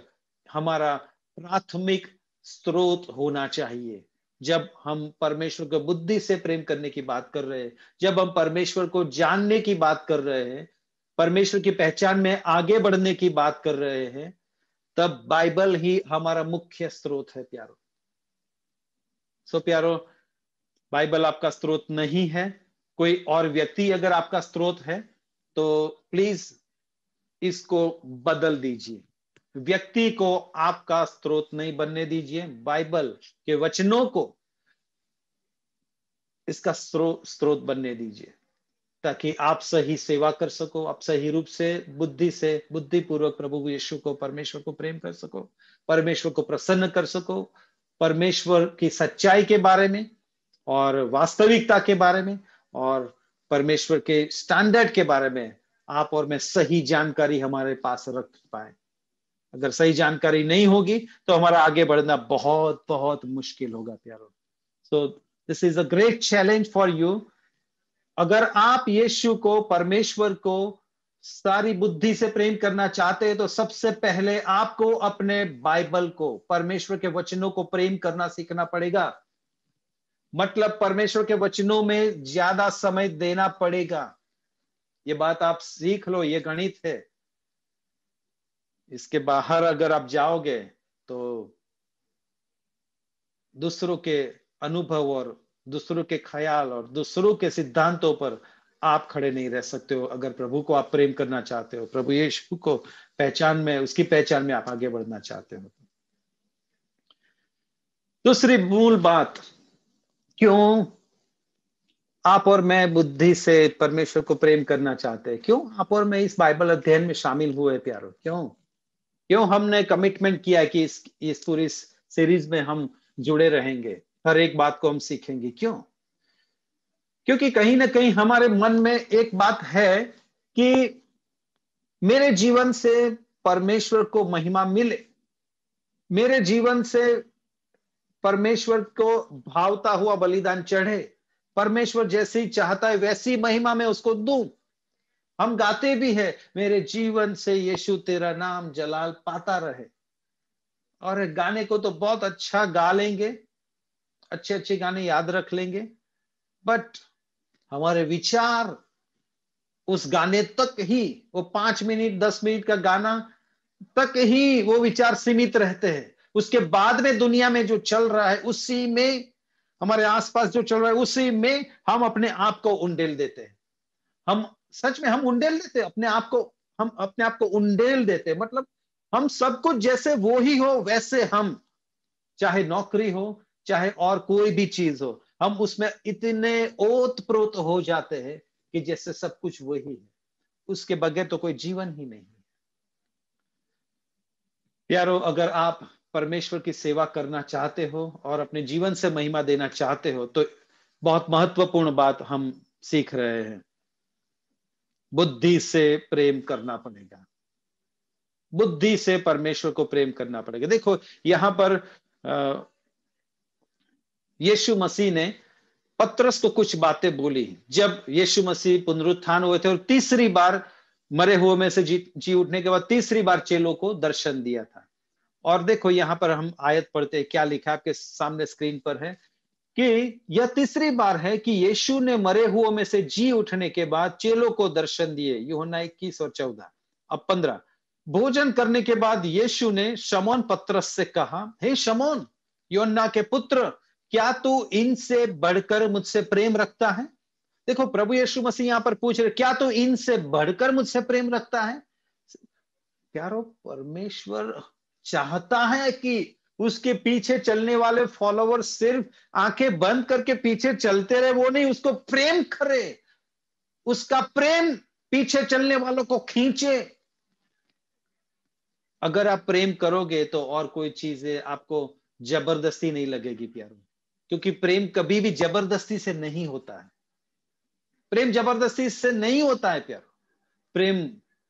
हमारा प्राथमिक स्रोत होना चाहिए जब हम परमेश्वर को बुद्धि से प्रेम करने की बात कर रहे हैं जब हम परमेश्वर को जानने की बात कर रहे हैं परमेश्वर की पहचान में आगे बढ़ने की बात कर रहे हैं तब बाइबल ही हमारा मुख्य स्रोत है प्यारो सो प्यारो बाइबल आपका स्रोत नहीं है कोई और व्यक्ति अगर आपका स्रोत है तो प्लीज इसको बदल दीजिए व्यक्ति को आपका स्रोत नहीं बनने दीजिए बाइबल के वचनों को इसका स्रोत बनने दीजिए ताकि आप सही सेवा कर सको आप सही रूप से बुद्धि से बुद्धि पूर्वक प्रभु यीशु को परमेश्वर को प्रेम कर सको परमेश्वर को प्रसन्न कर सको परमेश्वर की सच्चाई के बारे में और वास्तविकता के बारे में और परमेश्वर के स्टैंडर्ड के बारे में आप और मैं सही जानकारी हमारे पास रख पाए अगर सही जानकारी नहीं होगी तो हमारा आगे बढ़ना बहुत बहुत मुश्किल होगा प्यारों so this is a great challenge for you अगर आप यीशु को परमेश्वर को सारी बुद्धि से प्रेम करना चाहते हैं तो सबसे पहले आपको अपने बाइबल को परमेश्वर के वचनों को प्रेम करना सीखना पड़ेगा मतलब परमेश्वर के वचनों में ज्यादा समय देना पड़ेगा ये बात आप सीख लो ये गणित है इसके बाहर अगर आप जाओगे तो दूसरों के अनुभव और दूसरों के ख्याल और दूसरों के सिद्धांतों पर आप खड़े नहीं रह सकते हो अगर प्रभु को आप प्रेम करना चाहते हो प्रभु यीशु को पहचान में उसकी पहचान में आप आगे बढ़ना चाहते हो दूसरी मूल बात क्यों आप और मैं बुद्धि से परमेश्वर को प्रेम करना चाहते हैं क्यों आप और मैं इस बाइबल अध्ययन में शामिल हुए प्यारो क्यों क्यों हमने कमिटमेंट किया कि इस इस पूरी सीरीज में हम जुड़े रहेंगे हर एक बात को हम सीखेंगे क्यों क्योंकि कहीं ना कहीं हमारे मन में एक बात है कि मेरे जीवन से परमेश्वर को महिमा मिले मेरे जीवन से परमेश्वर को भावता हुआ बलिदान चढ़े परमेश्वर जैसे ही चाहता है वैसी महिमा में उसको दू हम गाते भी हैं मेरे जीवन से यीशु तेरा नाम जलाल पाता रहे और गाने को तो बहुत अच्छा गा लेंगे अच्छे अच्छे गाने याद रख लेंगे बट हमारे विचार उस गाने तक ही वो पांच मिनट दस मिनट का गाना तक ही वो विचार सीमित रहते हैं उसके बाद में दुनिया में जो चल रहा है उसी में हमारे आसपास जो चल रहा है उसी में हम अपने आप को उंडेल देते हैं हम सच में हम उंडेल देते हैं अपने आप को हम अपने आप को उंडेल देते हैं मतलब हम सब कुछ जैसे वो ही हो वैसे हम चाहे नौकरी हो चाहे और कोई भी चीज हो हम उसमें इतने ओत प्रोत हो जाते हैं कि जैसे सब कुछ वही है उसके बगैर तो कोई जीवन ही नहीं है प्यारो अगर आप परमेश्वर की सेवा करना चाहते हो और अपने जीवन से महिमा देना चाहते हो तो बहुत महत्वपूर्ण बात हम सीख रहे हैं बुद्धि से प्रेम करना पड़ेगा बुद्धि से परमेश्वर को प्रेम करना पड़ेगा देखो यहां पर यीशु मसीह ने पत्रस को कुछ बातें बोली जब यीशु मसीह पुनरुत्थान हुए थे और तीसरी बार मरे हुए में से जी जी उठने के बाद तीसरी बार चेलों को दर्शन दिया था और देखो यहाँ पर हम आयत पढ़ते हैं क्या लिखा है आपके सामने स्क्रीन पर है कि यह तीसरी बार है कि यीशु ने मरे हुए में से जी उठने के बाद चेलों को दर्शन दिए यूहना इक्कीस और चौदह अब पंद्रह भोजन करने के बाद यीशु ने शमोन पत्रस से कहा हे hey, शमोन योन्ना के पुत्र क्या तू इनसे बढ़कर मुझसे प्रेम रखता है देखो प्रभु यीशु मसीह यहां पर पूछ रहे क्या तू इनसे बढ़कर मुझसे प्रेम रखता है प्यारो परमेश्वर चाहता है कि उसके पीछे चलने वाले फॉलोवर सिर्फ आंखें बंद करके पीछे चलते रहे वो नहीं उसको प्रेम करे उसका प्रेम पीछे चलने वालों को खींचे अगर आप प्रेम करोगे तो और कोई चीजें आपको जबरदस्ती नहीं लगेगी प्यारो क्योंकि प्रेम कभी भी जबरदस्ती से नहीं होता है प्रेम जबरदस्ती से नहीं होता है प्यारो प्रेम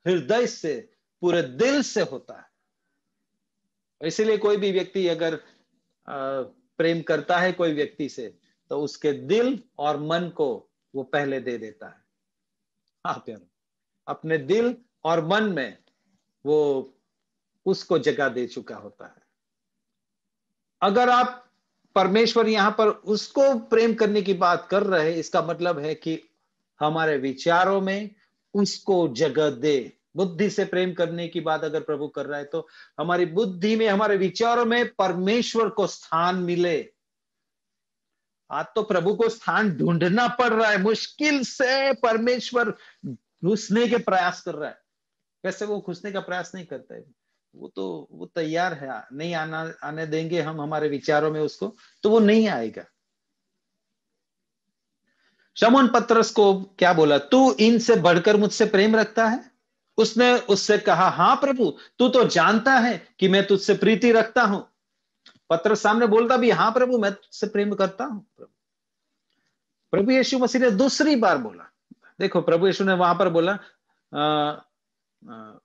हृदय से पूरे दिल से होता है इसीलिए कोई भी व्यक्ति अगर प्रेम करता है कोई व्यक्ति से तो उसके दिल और मन को वो पहले दे देता है हाँ प्यारो अपने दिल और मन में वो उसको जगह दे चुका होता है अगर आप परमेश्वर यहां पर उसको प्रेम करने की बात कर रहे इसका मतलब है कि हमारे विचारों में उसको जगह दे बुद्धि से प्रेम करने की बात अगर प्रभु कर रहा है तो हमारी बुद्धि में हमारे विचारों में परमेश्वर को स्थान मिले आज तो प्रभु को स्थान ढूंढना पड़ रहा है मुश्किल से परमेश्वर घुसने के प्रयास कर रहा है वैसे वो घुसने का प्रयास नहीं करता है वो तो वो तैयार है नहीं आना आने देंगे हम हमारे विचारों में उसको तो वो नहीं आएगा शमोन पत्रस को क्या बोला तू इनसे बढ़कर मुझसे प्रेम रखता है उसने उससे कहा हां प्रभु तू तो जानता है कि मैं तुझसे प्रीति रखता हूं पत्र सामने बोलता भी हां प्रभु मैं तुझसे प्रेम करता हूं प्रभु प्रभु यीशु मसीह ने दूसरी बार बोला देखो प्रभु यीशु ने वहां पर बोला आ, आ,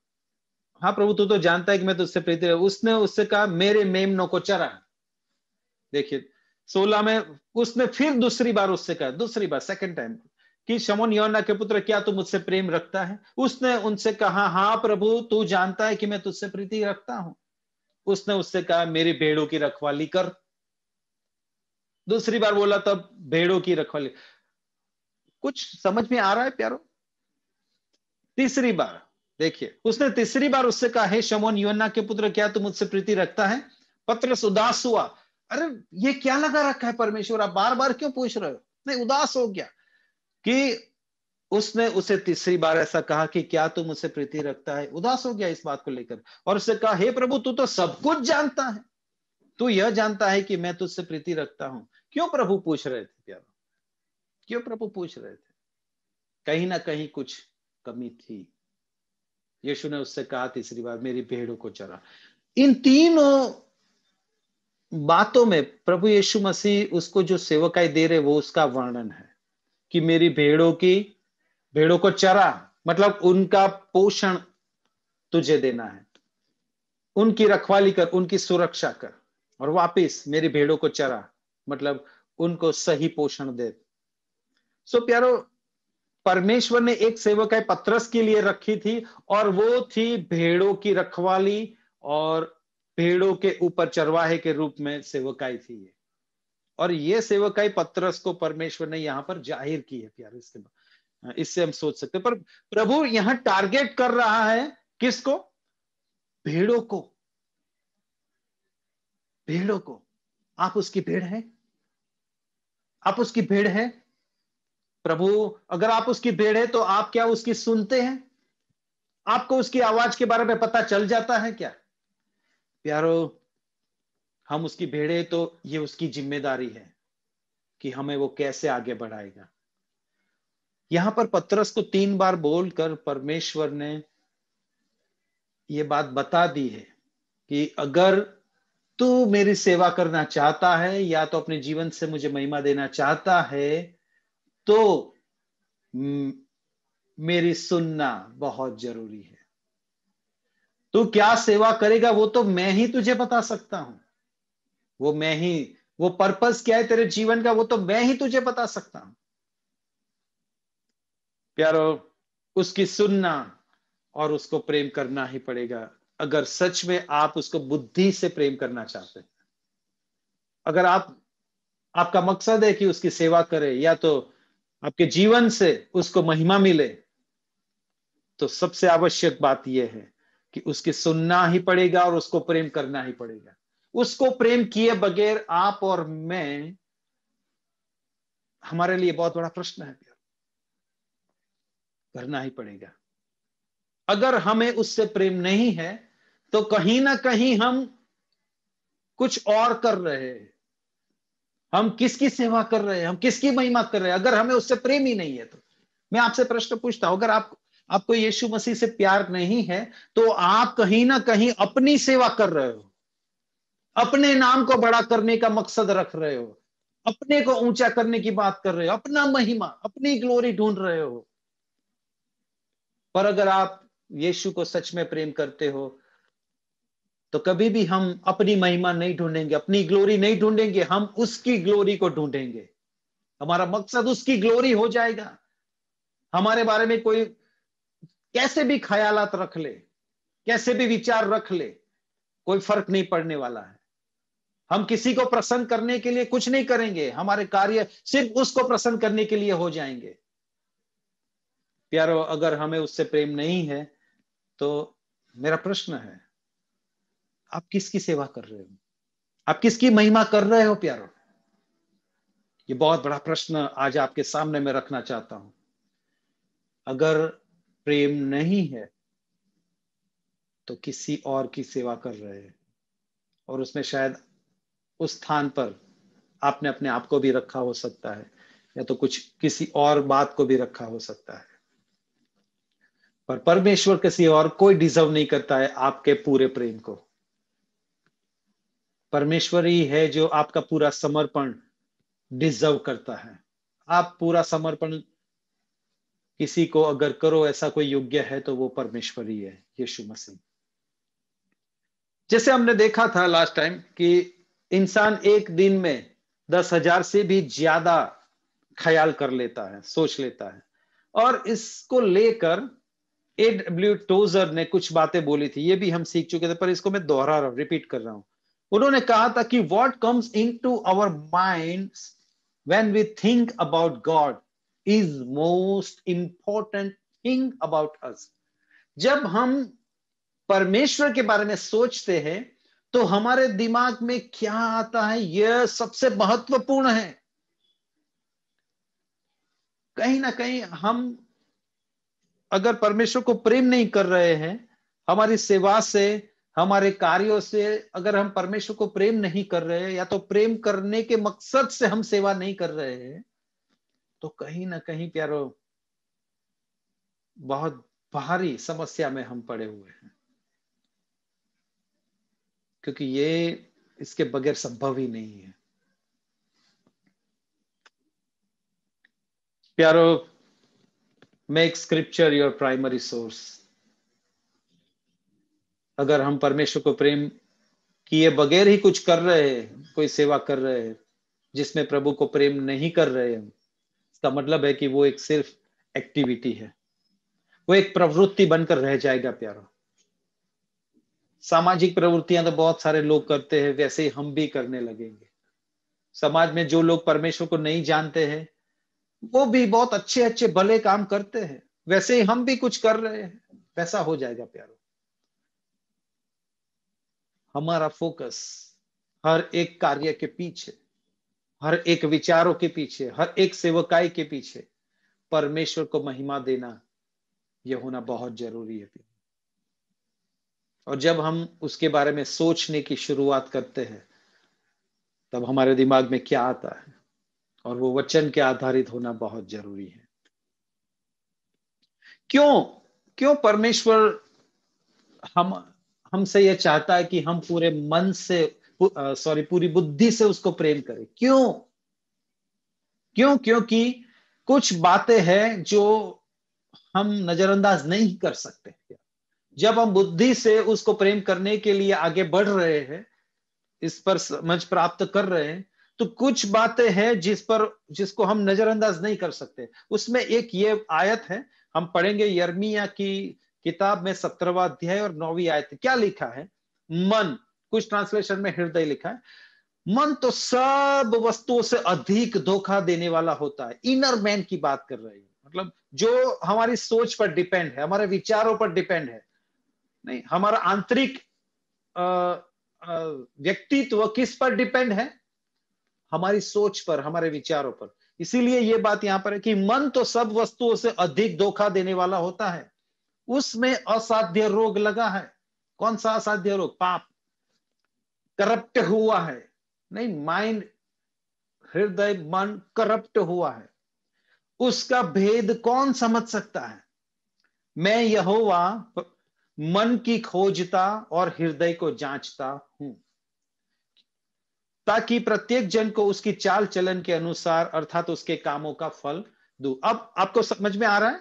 हाँ प्रभु तू तो जानता है कि मैं तुझसे प्रीति उसने उससे कहा मेरे मेमनों को चरा देखिए सोलह में उसने फिर दूसरी बार उससे कहा दूसरी बार सेकंड टाइम कि शमोन योना के पुत्र क्या तू मुझसे प्रेम रखता है उसने उनसे कहा हाँ प्रभु तू जानता है कि मैं तुझसे प्रीति रखता हूं उसने उससे कहा मेरी भेड़ों की रखवाली कर दूसरी बार बोला तब भेड़ों की रखवाली कुछ समझ में आ रहा है प्यारो तीसरी बार देखिए उसने तीसरी बार उससे कहा हे शमोन युवना के पुत्र क्या तुम मुझसे प्रीति रखता है पत्र उदास हुआ अरे ये क्या लगा रखा है परमेश्वर आप बार बार क्यों पूछ रहे हो नहीं उदास हो गया कि उसने उसे तीसरी बार ऐसा कहा कि क्या तुम मुझसे प्रीति रखता है उदास हो गया इस बात को लेकर और उससे कहा हे प्रभु तू तो सब कुछ जानता है तू यह जानता है कि मैं तुझसे प्रीति रखता हूं क्यों प्रभु पूछ रहे थे प्यारा क्यों प्रभु पूछ रहे थे कहीं ना कहीं कुछ कमी थी यीशु ने उससे कहा तीसरी बार मेरी भेड़ों को चरा इन तीनों बातों में प्रभु यीशु मसीह उसको जो सेवकाई दे रहे वो उसका वर्णन है कि मेरी भेड़ों की भेड़ों को चरा मतलब उनका पोषण तुझे देना है उनकी रखवाली कर उनकी सुरक्षा कर और वापिस मेरी भेड़ों को चरा मतलब उनको सही पोषण दे सो so, प्यारो परमेश्वर ने एक है पत्रस के लिए रखी थी और वो थी भेड़ों की रखवाली और भेड़ों के ऊपर चरवाहे के रूप में सेवकाई थी ये और ये सेवकाई पत्रस को परमेश्वर ने यहाँ पर जाहिर की है प्यारे इसके इससे हम सोच सकते पर प्रभु यहाँ टारगेट कर रहा है किसको भेड़ों को भेड़ों को आप उसकी भेड़ है आप उसकी भेड़ है प्रभु अगर आप उसकी भेड़ है तो आप क्या उसकी सुनते हैं आपको उसकी आवाज के बारे में पता चल जाता है क्या प्यारो हम उसकी भेड़े तो ये उसकी जिम्मेदारी है कि हमें वो कैसे आगे बढ़ाएगा यहां पर पत्रस को तीन बार बोलकर परमेश्वर ने ये बात बता दी है कि अगर तू मेरी सेवा करना चाहता है या तो अपने जीवन से मुझे महिमा देना चाहता है तो हम्म, मेरी सुनना बहुत जरूरी है तू क्या सेवा करेगा वो तो मैं ही तुझे बता सकता हूं वो मैं ही वो पर्पस क्या है तेरे जीवन का वो तो मैं ही तुझे बता सकता हूं प्यारो उसकी सुनना और उसको प्रेम करना ही पड़ेगा अगर सच में आप उसको बुद्धि से प्रेम करना चाहते हैं अगर आप आपका मकसद है कि उसकी सेवा करें या तो आपके जीवन से उसको महिमा मिले तो सबसे आवश्यक बात यह है कि उसके सुनना ही पड़ेगा और उसको प्रेम करना ही पड़ेगा उसको प्रेम किए बगैर आप और मैं हमारे लिए बहुत बड़ा प्रश्न है प्यार करना ही पड़ेगा अगर हमें उससे प्रेम नहीं है तो कहीं ना कहीं हम कुछ और कर रहे हैं हम किसकी सेवा कर रहे हैं हम किसकी महिमा कर रहे हैं अगर हमें उससे प्रेम ही नहीं है तो मैं आपसे प्रश्न पूछता हूं अगर आप आपको यीशु मसीह से प्यार नहीं है तो आप कहीं ना कहीं अपनी सेवा कर रहे हो अपने नाम को बड़ा करने का मकसद रख रहे हो अपने को ऊंचा करने की बात कर रहे हो अपना महिमा अपनी ग्लोरी ढूंढ रहे हो पर अगर आप यीशु को सच में प्रेम करते हो तो कभी भी हम अपनी महिमा नहीं ढूंढेंगे अपनी ग्लोरी नहीं ढूंढेंगे हम उसकी ग्लोरी को ढूंढेंगे हमारा मकसद उसकी ग्लोरी हो जाएगा हमारे बारे में कोई कैसे भी ख्यालात रख ले कैसे भी विचार रख ले कोई फर्क नहीं पड़ने वाला है हम किसी को प्रसन्न करने के लिए कुछ नहीं करेंगे हमारे कार्य सिर्फ उसको प्रसन्न करने के लिए हो जाएंगे प्यारो अगर हमें उससे प्रेम नहीं है तो मेरा प्रश्न है आप किसकी सेवा कर रहे हो आप किसकी महिमा कर रहे हो प्यारो ये बहुत बड़ा प्रश्न आज आपके सामने में रखना चाहता हूं अगर प्रेम नहीं है तो किसी और की सेवा कर रहे हैं और उसमें शायद उस स्थान पर आपने अपने आप को भी रखा हो सकता है या तो कुछ किसी और बात को भी रखा हो सकता है पर परमेश्वर किसी और कोई डिजर्व नहीं करता है आपके पूरे प्रेम को परमेश्वर ही है जो आपका पूरा समर्पण डिजर्व करता है आप पूरा समर्पण किसी को अगर करो ऐसा कोई योग्य है तो वो परमेश्वर ही है यीशु मसीह जैसे हमने देखा था लास्ट टाइम कि इंसान एक दिन में दस हजार से भी ज्यादा ख्याल कर लेता है सोच लेता है और इसको लेकर ए डब्ल्यू टोजर ने कुछ बातें बोली थी ये भी हम सीख चुके थे पर इसको मैं दोहरा रहा हूँ रिपीट कर रहा हूँ उन्होंने कहा था कि what comes into our mind when we think about God is most important thing about us जब हम परमेश्वर के बारे में सोचते हैं तो हमारे दिमाग में क्या आता है यह सबसे महत्वपूर्ण है कहीं ना कहीं हम अगर परमेश्वर को प्रेम नहीं कर रहे हैं हमारी सेवा से हमारे कार्यों से अगर हम परमेश्वर को प्रेम नहीं कर रहे हैं या तो प्रेम करने के मकसद से हम सेवा नहीं कर रहे हैं तो कहीं ना कहीं प्यारो बहुत भारी समस्या में हम पड़े हुए हैं क्योंकि ये इसके बगैर संभव ही नहीं है प्यारो make scripture your primary source अगर हम परमेश्वर को प्रेम किए बगैर ही कुछ कर रहे हैं कोई सेवा कर रहे हैं जिसमें प्रभु को प्रेम नहीं कर रहे हम इसका मतलब है कि वो एक सिर्फ एक्टिविटी है वो एक प्रवृत्ति बनकर रह जाएगा प्यारा सामाजिक प्रवृत्तियां तो बहुत सारे लोग करते हैं वैसे ही हम भी करने लगेंगे समाज में जो लोग परमेश्वर को नहीं जानते हैं वो भी बहुत अच्छे अच्छे भले काम करते हैं वैसे ही हम भी कुछ कर रहे हैं वैसा हो जाएगा प्यारो हमारा फोकस हर एक कार्य के पीछे हर एक विचारों के पीछे हर एक सेवकाई के पीछे परमेश्वर को महिमा देना यह होना बहुत जरूरी है और जब हम उसके बारे में सोचने की शुरुआत करते हैं तब हमारे दिमाग में क्या आता है और वो वचन के आधारित होना बहुत जरूरी है क्यों क्यों परमेश्वर हम हमसे यह चाहता है कि हम पूरे मन से सॉरी पूरी बुद्धि से उसको प्रेम करें क्यों क्यों क्योंकि कुछ बातें हैं जो हम नजरअंदाज नहीं कर सकते जब हम बुद्धि से उसको प्रेम करने के लिए आगे बढ़ रहे हैं इस पर समझ प्राप्त कर रहे हैं तो कुछ बातें हैं जिस पर जिसको हम नजरअंदाज नहीं कर सकते उसमें एक ये आयत है हम पढ़ेंगे यर्मिया की किताब में सत्रहवा अध्याय और नौवीं आयत क्या लिखा है मन कुछ ट्रांसलेशन में हृदय लिखा है मन तो सब वस्तुओं से अधिक धोखा देने वाला होता है इनर मैन की बात कर रही है मतलब जो हमारी सोच पर डिपेंड है हमारे विचारों पर डिपेंड है नहीं हमारा आंतरिक व्यक्तित्व किस पर डिपेंड है हमारी सोच पर हमारे विचारों पर इसीलिए ये बात यहां पर है कि मन तो सब वस्तुओं से अधिक धोखा देने वाला होता है उसमें असाध्य रोग लगा है कौन सा असाध्य रोग पाप करप्ट हुआ है नहीं माइंड हृदय मन करप्ट हुआ है उसका भेद कौन समझ सकता है मैं यहोवा मन की खोजता और हृदय को जांचता हूं ताकि प्रत्येक जन को उसकी चाल चलन के अनुसार अर्थात उसके कामों का फल दू अब आपको समझ में आ रहा है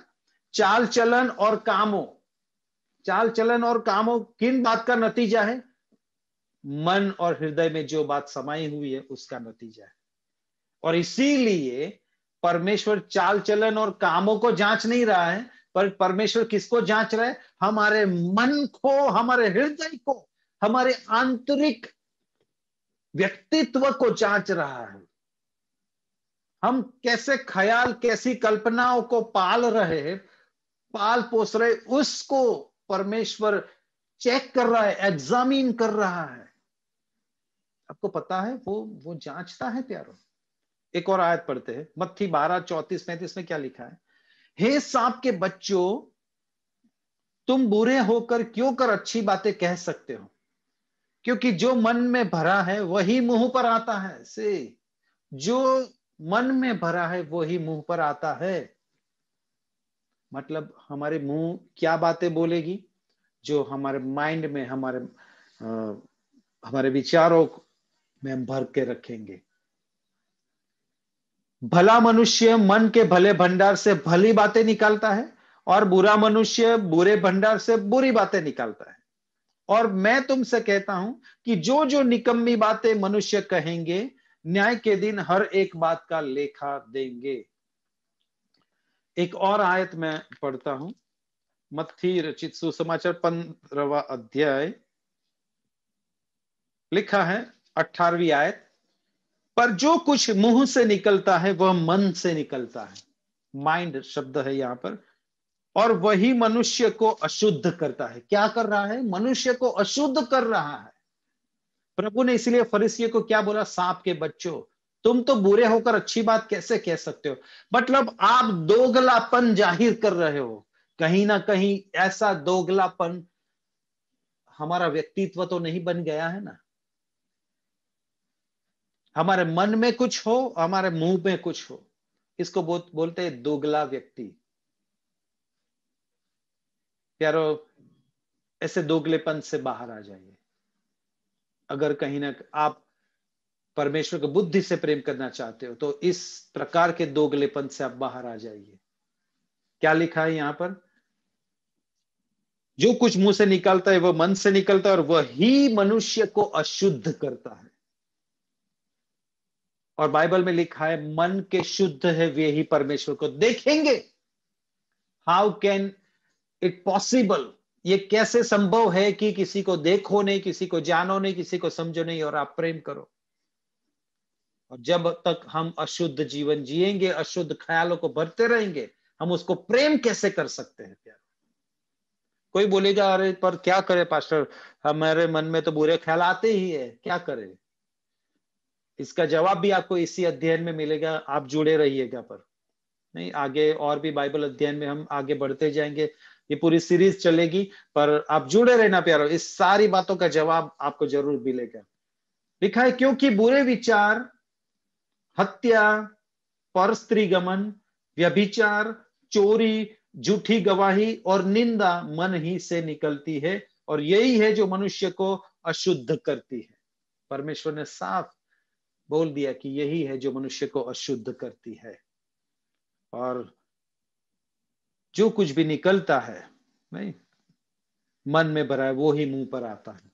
चाल चलन और कामों चाल चलन और कामों किन बात का नतीजा है मन और हृदय में जो बात समाई हुई है उसका नतीजा है और इसीलिए परमेश्वर चाल चलन और कामों को जांच नहीं रहा है पर परमेश्वर किसको जांच रहा है हमारे मन को हमारे हृदय को हमारे आंतरिक व्यक्तित्व को जांच रहा है हम कैसे ख्याल कैसी कल्पनाओं को पाल रहे हैं पाल पोस रहे उसको परमेश्वर चेक कर रहा है एग्जामिन कर रहा है आपको पता है वो वो जांचता है प्यारो एक और आयत पढ़ते हैं मत्थी बारह चौतीस पैंतीस में क्या लिखा है हे सांप के बच्चों तुम बुरे होकर क्यों कर अच्छी बातें कह सकते हो क्योंकि जो मन में भरा है वही मुंह पर आता है से जो मन में भरा है वही मुंह पर आता है मतलब हमारे मुंह क्या बातें बोलेगी जो हमारे माइंड में हमारे आ, हमारे विचारों में हम भर के रखेंगे भला मनुष्य मन के भले भंडार से भली बातें निकालता है और बुरा मनुष्य बुरे भंडार से बुरी बातें निकालता है और मैं तुमसे कहता हूं कि जो जो निकम्मी बातें मनुष्य कहेंगे न्याय के दिन हर एक बात का लेखा देंगे एक और आयत मैं पढ़ता हूं मत्थी रचित सुसमाचार पंद्रवा अध्याय लिखा है अठारवी आयत पर जो कुछ मुंह से निकलता है वह मन से निकलता है माइंड शब्द है यहां पर और वही मनुष्य को अशुद्ध करता है क्या कर रहा है मनुष्य को अशुद्ध कर रहा है प्रभु ने इसलिए फरिसिये को क्या बोला सांप के बच्चों तुम तो बुरे होकर अच्छी बात कैसे कह सकते हो मतलब आप दोगलापन जाहिर कर रहे हो कहीं ना कहीं ऐसा दोगलापन हमारा व्यक्तित्व तो नहीं बन गया है ना हमारे मन में कुछ हो हमारे मुंह में कुछ हो इसको बो बोलते हैं दोगला व्यक्ति प्यारो ऐसे दोगलेपन से बाहर आ जाइए अगर कहीं ना आप परमेश्वर को बुद्धि से प्रेम करना चाहते हो तो इस प्रकार के दोगलेपन से आप बाहर आ जाइए क्या लिखा है यहां पर जो कुछ मुंह से निकलता है वह मन से निकलता है और वही मनुष्य को अशुद्ध करता है और बाइबल में लिखा है मन के शुद्ध है वे ही परमेश्वर को देखेंगे हाउ कैन इट पॉसिबल ये कैसे संभव है कि किसी को देखो नहीं किसी को जानो नहीं किसी को समझो नहीं और आप प्रेम करो और जब तक हम अशुद्ध जीवन जिएंगे अशुद्ध ख्यालों को भरते रहेंगे हम उसको प्रेम कैसे कर सकते हैं प्यार कोई बोलेगा अरे पर क्या करे पास्टर हमारे मन में तो बुरे ख्याल आते ही है क्या करे इसका जवाब भी आपको इसी अध्ययन में मिलेगा आप जुड़े रहिएगा पर नहीं आगे और भी बाइबल अध्ययन में हम आगे बढ़ते जाएंगे ये पूरी सीरीज चलेगी पर आप जुड़े रहना प्यारो इस सारी बातों का जवाब आपको जरूर मिलेगा लिखा है क्योंकि बुरे विचार हत्या पर गमन व्यभिचार चोरी झूठी गवाही और निंदा मन ही से निकलती है और यही है जो मनुष्य को अशुद्ध करती है परमेश्वर ने साफ बोल दिया कि यही है जो मनुष्य को अशुद्ध करती है और जो कुछ भी निकलता है नहीं मन में भरा है वो ही मुंह पर आता है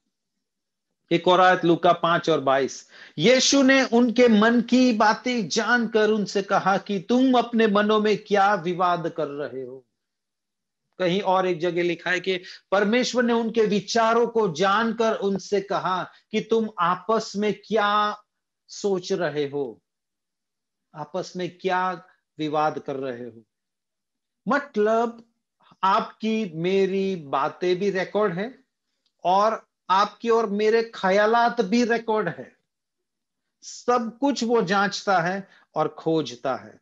एक और आयत लुका पांच और बाईस यीशु ने उनके मन की बातें जानकर उनसे कहा कि तुम अपने मनों में क्या विवाद कर रहे हो कहीं और एक जगह लिखा है कि परमेश्वर ने उनके विचारों को जानकर उनसे कहा कि तुम आपस में क्या सोच रहे हो आपस में क्या विवाद कर रहे हो मतलब आपकी मेरी बातें भी रिकॉर्ड है और आपके और मेरे ख्यालात भी रिकॉर्ड है सब कुछ वो जांचता है और खोजता है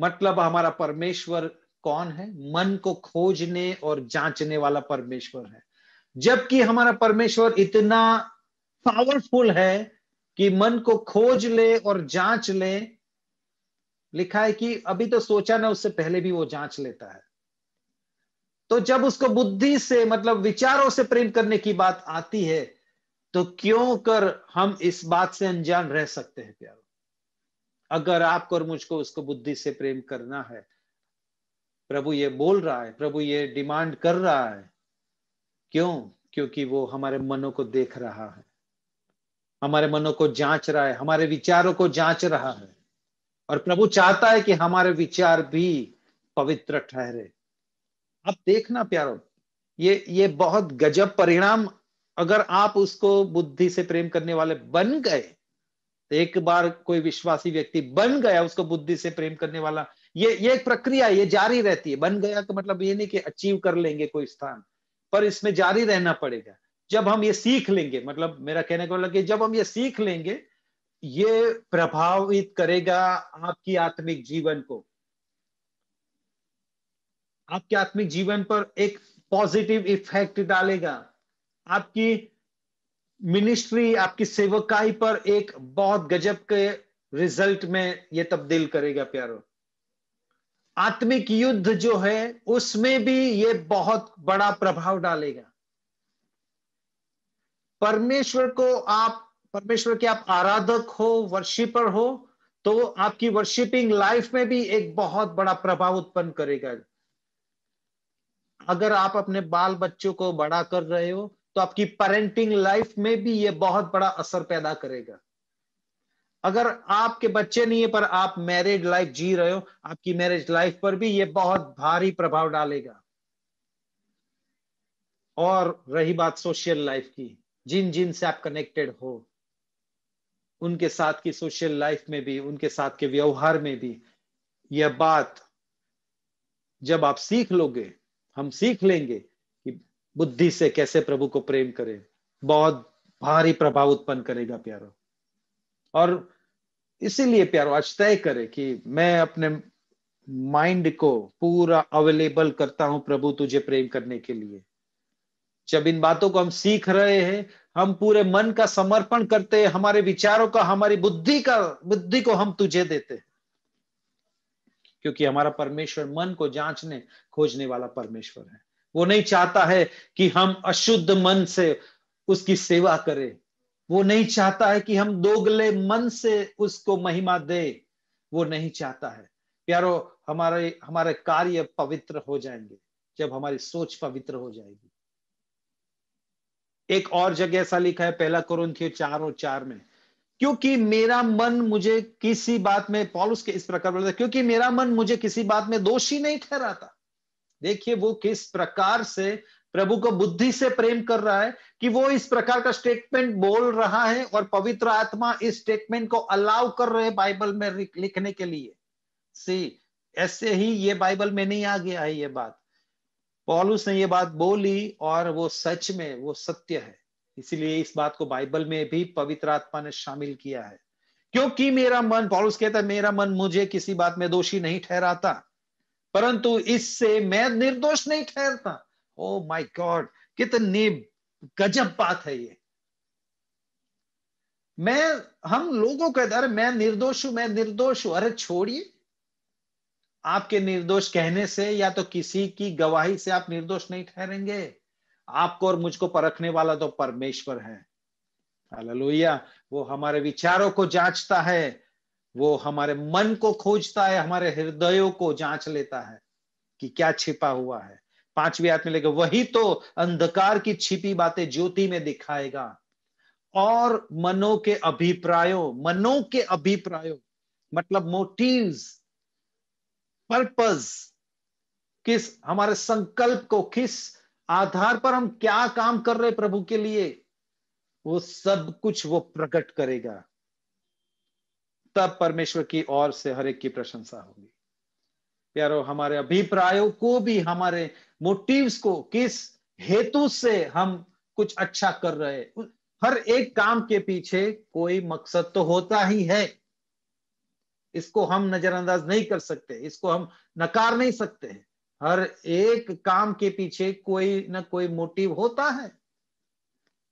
मतलब हमारा परमेश्वर कौन है मन को खोजने और जांचने वाला परमेश्वर है जबकि हमारा परमेश्वर इतना पावरफुल है कि मन को खोज ले और जांच ले लिखा है कि अभी तो सोचा ना उससे पहले भी वो जांच लेता है तो जब उसको बुद्धि से मतलब विचारों से प्रेम करने की बात आती है तो क्यों कर हम इस बात से अनजान रह सकते हैं प्यारो अगर आपको और मुझको उसको बुद्धि से प्रेम करना है प्रभु ये बोल रहा है प्रभु ये डिमांड कर रहा है क्यों क्योंकि वो हमारे मनों को देख रहा है हमारे मनों को जांच रहा है हमारे विचारों को जांच रहा है और प्रभु चाहता है कि हमारे विचार भी पवित्र ठहरे आप देखना प्यारो ये ये बहुत गजब परिणाम अगर आप उसको बुद्धि से प्रेम करने वाले बन गए तो एक बार कोई विश्वासी व्यक्ति बन गया उसको बुद्धि से प्रेम करने वाला ये ये एक प्रक्रिया ये जारी रहती है बन गया का मतलब ये नहीं कि अचीव कर लेंगे कोई स्थान पर इसमें जारी रहना पड़ेगा जब हम ये सीख लेंगे मतलब मेरा कहने का मतलब जब हम ये सीख लेंगे ये प्रभावित करेगा आपकी आत्मिक जीवन को आपके आत्मिक जीवन पर एक पॉजिटिव इफेक्ट डालेगा आपकी मिनिस्ट्री आपकी सेवकाई पर एक बहुत गजब के रिजल्ट में यह तब्दील करेगा प्यारो आत्मिक युद्ध जो है उसमें भी ये बहुत बड़ा प्रभाव डालेगा परमेश्वर को आप परमेश्वर के आप आराधक हो वर्शिपर हो तो आपकी वर्शिपिंग लाइफ में भी एक बहुत बड़ा प्रभाव उत्पन्न करेगा अगर आप अपने बाल बच्चों को बड़ा कर रहे हो तो आपकी पेरेंटिंग लाइफ में भी ये बहुत बड़ा असर पैदा करेगा अगर आपके बच्चे नहीं है पर आप मैरिड लाइफ जी रहे हो आपकी मैरिज लाइफ पर भी ये बहुत भारी प्रभाव डालेगा और रही बात सोशल लाइफ की जिन जिन से आप कनेक्टेड हो उनके साथ की सोशल लाइफ में भी उनके साथ के व्यवहार में भी यह बात जब आप सीख लोगे हम सीख लेंगे कि बुद्धि से कैसे प्रभु को प्रेम करें बहुत भारी प्रभाव उत्पन्न करेगा प्यारो और इसीलिए प्यारो आज तय करे कि मैं अपने माइंड को पूरा अवेलेबल करता हूं प्रभु तुझे प्रेम करने के लिए जब इन बातों को हम सीख रहे हैं हम पूरे मन का समर्पण करते हैं हमारे विचारों का हमारी बुद्धि का बुद्धि को हम तुझे देते हैं क्योंकि हमारा परमेश्वर मन को जांचने खोजने वाला परमेश्वर है वो नहीं चाहता है कि हम अशुद्ध मन से उसकी सेवा करें वो नहीं चाहता है कि हम दोगले मन से उसको महिमा दे वो नहीं चाहता है प्यारो हमारे हमारे कार्य पवित्र हो जाएंगे जब हमारी सोच पवित्र हो जाएगी एक और जगह ऐसा लिखा है पहला कुरुंथियो चार और चार में क्योंकि मेरा मन मुझे किसी बात में पॉलुस के इस प्रकार बोलता क्योंकि मेरा मन मुझे किसी बात में दोषी नहीं ठहराता देखिए वो किस प्रकार से प्रभु को बुद्धि से प्रेम कर रहा है कि वो इस प्रकार का स्टेटमेंट बोल रहा है और पवित्र आत्मा इस स्टेटमेंट को अलाउ कर रहे बाइबल में लिखने के लिए सी ऐसे ही ये बाइबल में नहीं आ गया है ये बात पॉलुस ने ये बात बोली और वो सच में वो सत्य है इसीलिए इस बात को बाइबल में भी पवित्र आत्मा ने शामिल किया है क्योंकि मेरा मन पॉलुस कहता है मेरा मन मुझे किसी बात में दोषी नहीं ठहराता परंतु इससे मैं निर्दोष नहीं ठहरता ओ माय गॉड कितनी गजब बात है ये मैं हम लोगों कहते अरे मैं निर्दोष हूं मैं निर्दोष हूं अरे छोड़िए आपके निर्दोष कहने से या तो किसी की गवाही से आप निर्दोष नहीं ठहरेंगे आपको और मुझको परखने वाला तो परमेश्वर है हालेलुया वो हमारे विचारों को जांचता है वो हमारे मन को खोजता है हमारे हृदयों को जांच लेता है कि क्या छिपा हुआ है पांचवी आत्मी लेकर वही तो अंधकार की छिपी बातें ज्योति में दिखाएगा और मनो के अभिप्रायों मनो के अभिप्रायों मतलब मोटिव्स पर्पस किस हमारे संकल्प को किस आधार पर हम क्या काम कर रहे प्रभु के लिए वो सब कुछ वो प्रकट करेगा तब परमेश्वर की ओर से हर एक की प्रशंसा होगी प्यारो हमारे अभिप्रायों को भी हमारे मोटिव्स को किस हेतु से हम कुछ अच्छा कर रहे हर एक काम के पीछे कोई मकसद तो होता ही है इसको हम नजरअंदाज नहीं कर सकते इसको हम नकार नहीं सकते हैं हर एक काम के पीछे कोई ना कोई मोटिव होता है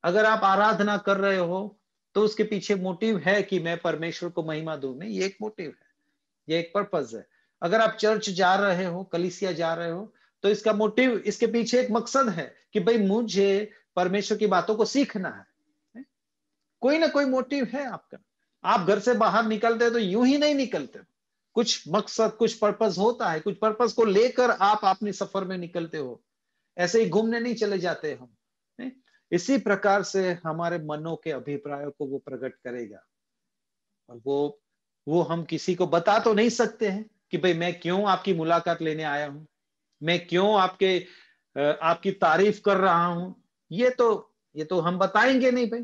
अगर आप आराधना कर रहे हो तो उसके पीछे मोटिव है कि मैं परमेश्वर को महिमा दू में ये एक मोटिव है ये एक पर्पज है अगर आप चर्च जा रहे हो कलिसिया जा रहे हो तो इसका मोटिव इसके पीछे एक मकसद है कि भाई मुझे परमेश्वर की बातों को सीखना है कोई ना कोई मोटिव है आपका आप घर से बाहर निकलते हैं तो यूं ही नहीं निकलते हैं। कुछ मकसद कुछ पर्पज होता है कुछ पर्पज को लेकर आप अपने सफर में निकलते हो ऐसे ही घूमने नहीं चले जाते हम इसी प्रकार से हमारे मनों के अभिप्रायों को वो प्रकट करेगा और वो वो हम किसी को बता तो नहीं सकते हैं कि भाई मैं क्यों आपकी मुलाकात लेने आया हूं मैं क्यों आपके आपकी तारीफ कर रहा हूं ये तो ये तो हम बताएंगे नहीं भाई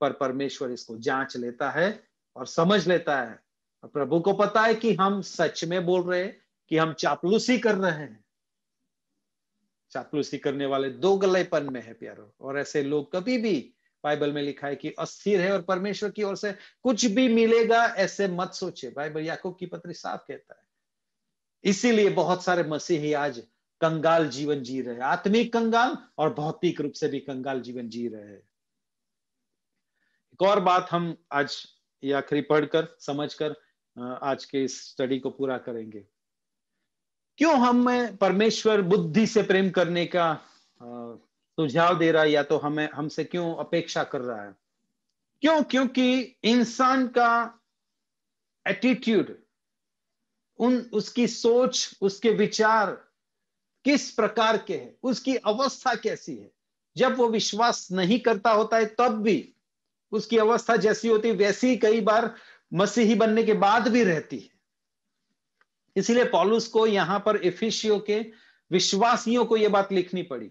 पर परमेश्वर इसको जांच लेता है और समझ लेता है प्रभु को पता है कि हम सच में बोल रहे हैं कि हम चापलूसी कर रहे हैं चापलूसी करने वाले दो गलेपन में है प्यारो और ऐसे लोग कभी भी बाइबल में लिखा है कि अस्थिर है और परमेश्वर की ओर से कुछ भी मिलेगा ऐसे मत सोचे बाइबल याकूब की पत्री साफ कहता है इसीलिए बहुत सारे मसीही आज कंगाल जीवन जी रहे आत्मिक कंगाल और भौतिक रूप से भी कंगाल जीवन जी रहे हैं एक और बात हम आज ये आखिरी पढ़कर समझकर आज के इस स्टडी को पूरा करेंगे क्यों हमें परमेश्वर बुद्धि से प्रेम करने का सुझाव दे रहा है या तो हमें हमसे क्यों अपेक्षा कर रहा है क्यों क्योंकि इंसान का एटीट्यूड उन उसकी सोच उसके विचार किस प्रकार के हैं उसकी अवस्था कैसी है जब वो विश्वास नहीं करता होता है तब भी उसकी अवस्था जैसी होती वैसी कई बार मसीही बनने के बाद भी रहती है इसीलिए पॉलुस को यहां पर इफिशियो के विश्वासियों को यह बात लिखनी पड़ी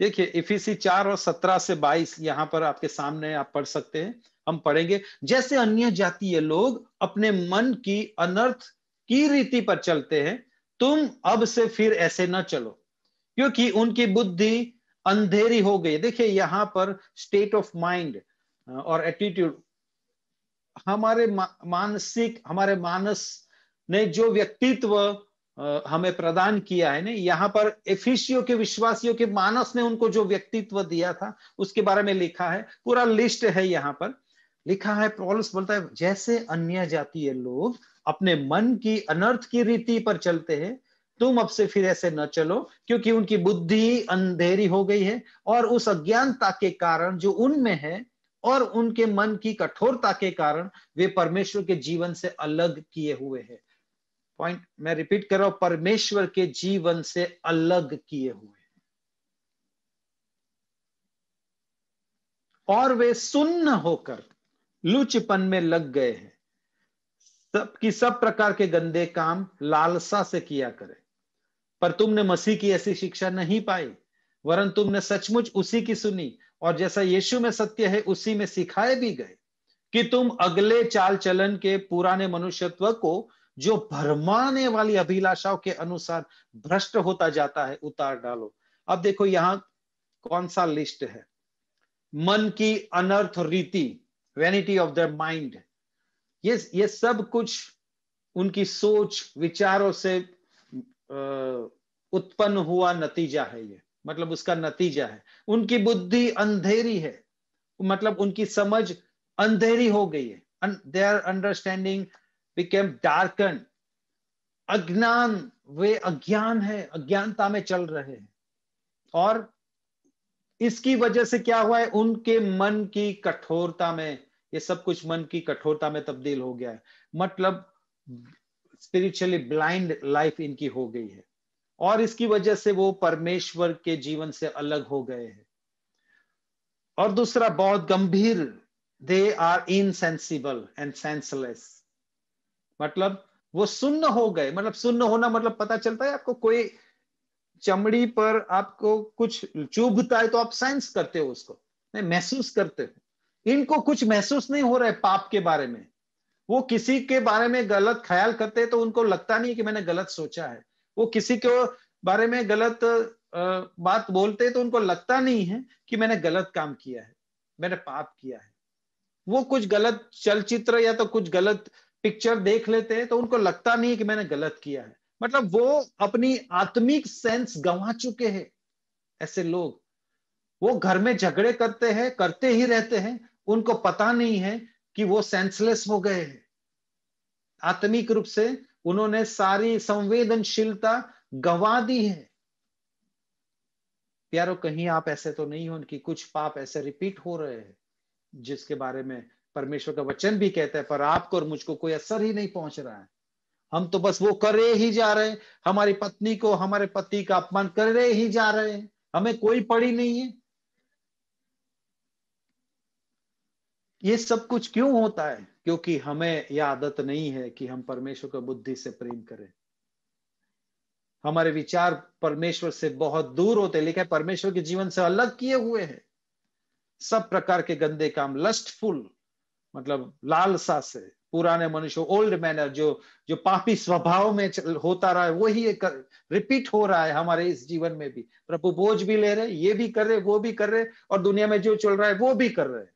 देखिए इफिसी चार और सत्रह से बाईस यहां पर आपके सामने आप पढ़ सकते हैं हम पढ़ेंगे जैसे अन्य जातीय लोग अपने मन की अनर्थ की रीति पर चलते हैं तुम अब से फिर ऐसे न चलो क्योंकि उनकी बुद्धि अंधेरी हो गई देखिए यहां पर स्टेट ऑफ माइंड और एटीट्यूड हमारे मानसिक हमारे मानस ने जो व्यक्तित्व हमें प्रदान किया है ना यहाँ पर एफिशियो के विश्वासियों के मानस ने उनको जो व्यक्तित्व दिया था उसके बारे में लिखा है पूरा लिस्ट है यहाँ पर लिखा है प्रॉलस बोलता है जैसे अन्य जातीय लोग अपने मन की अनर्थ की रीति पर चलते हैं तुम अब से फिर ऐसे न चलो क्योंकि उनकी बुद्धि अंधेरी हो गई है और उस अज्ञानता के कारण जो उनमें है और उनके मन की कठोरता के कारण वे परमेश्वर के जीवन से अलग किए हुए हैं पॉइंट मैं रिपीट कर रहा हूं परमेश्वर के जीवन से अलग किए हुए और वे सुन्न होकर लुचपन में लग गए हैं सब की सब प्रकार के गंदे काम लालसा से किया करें पर तुमने मसीह की ऐसी शिक्षा नहीं पाई वरन तुमने सचमुच उसी की सुनी और जैसा यीशु में सत्य है उसी में सिखाए भी गए कि तुम अगले चाल चलन के पुराने मनुष्यत्व को जो भरमाने वाली अभिलाषाओं के अनुसार भ्रष्ट होता जाता है उतार डालो अब देखो यहाँ कौन सा लिस्ट है मन की अनर्थ रीति वेनिटी ऑफ द माइंड ये ये सब कुछ उनकी सोच विचारों से उत्पन्न हुआ नतीजा है ये मतलब उसका नतीजा है उनकी बुद्धि अंधेरी है मतलब उनकी समझ अंधेरी हो गई है देयर अंडरस्टैंडिंग बिकेम डार्कन अज्ञान वे अज्ञान है अज्ञानता में चल रहे हैं और इसकी वजह से क्या हुआ है उनके मन की कठोरता में ये सब कुछ मन की कठोरता में तब्दील हो गया है मतलब स्पिरिचुअली ब्लाइंड लाइफ इनकी हो गई है और इसकी वजह से वो परमेश्वर के जीवन से अलग हो गए हैं और दूसरा बहुत गंभीर they are insensible and senseless मतलब वो सुन्न हो गए मतलब सुन्न होना मतलब पता चलता है आपको कोई चमड़ी पर आपको कुछ चुभता है तो आप सेंस करते हो उसको नहीं महसूस करते हो इनको कुछ महसूस नहीं हो रहा है पाप के बारे में वो किसी के बारे में गलत ख्याल करते हैं तो उनको लगता नहीं कि मैंने गलत सोचा है वो किसी के बारे में गलत बात बोलते तो उनको लगता नहीं है कि मैंने गलत काम किया है मैंने पाप किया है वो कुछ गलत चलचित्र या तो कुछ गलत पिक्चर देख लेते हैं तो उनको लगता नहीं कि मैंने गलत किया है मतलब वो अपनी आत्मिक सेंस गंवा चुके हैं ऐसे लोग वो घर में झगड़े करते हैं करते ही रहते हैं उनको पता नहीं है कि वो सेंसलेस हो गए हैं आत्मिक रूप से उन्होंने सारी संवेदनशीलता गंवा दी है प्यारो कहीं आप ऐसे तो नहीं हो कि कुछ पाप ऐसे रिपीट हो रहे हैं जिसके बारे में परमेश्वर का वचन भी कहता है पर आपको और मुझको कोई असर ही नहीं पहुंच रहा है हम तो बस वो करे ही जा रहे हैं हमारी पत्नी को हमारे पति का अपमान कर रहे ही जा रहे हैं हमें कोई पड़ी नहीं है ये सब कुछ क्यों होता है क्योंकि हमें यह आदत नहीं है कि हम परमेश्वर को बुद्धि से प्रेम करें हमारे विचार परमेश्वर से बहुत दूर होते लेकिन परमेश्वर के जीवन से अलग किए हुए हैं सब प्रकार के गंदे काम लस्टफुल मतलब लालसा से पुराने मनुष्य ओल्ड मैनर जो जो पापी स्वभाव में होता रहा है वही एक रिपीट हो रहा है हमारे इस जीवन में भी प्रभु बोझ भी ले रहे ये भी कर रहे वो भी कर रहे और दुनिया में जो चल रहा है वो भी कर रहे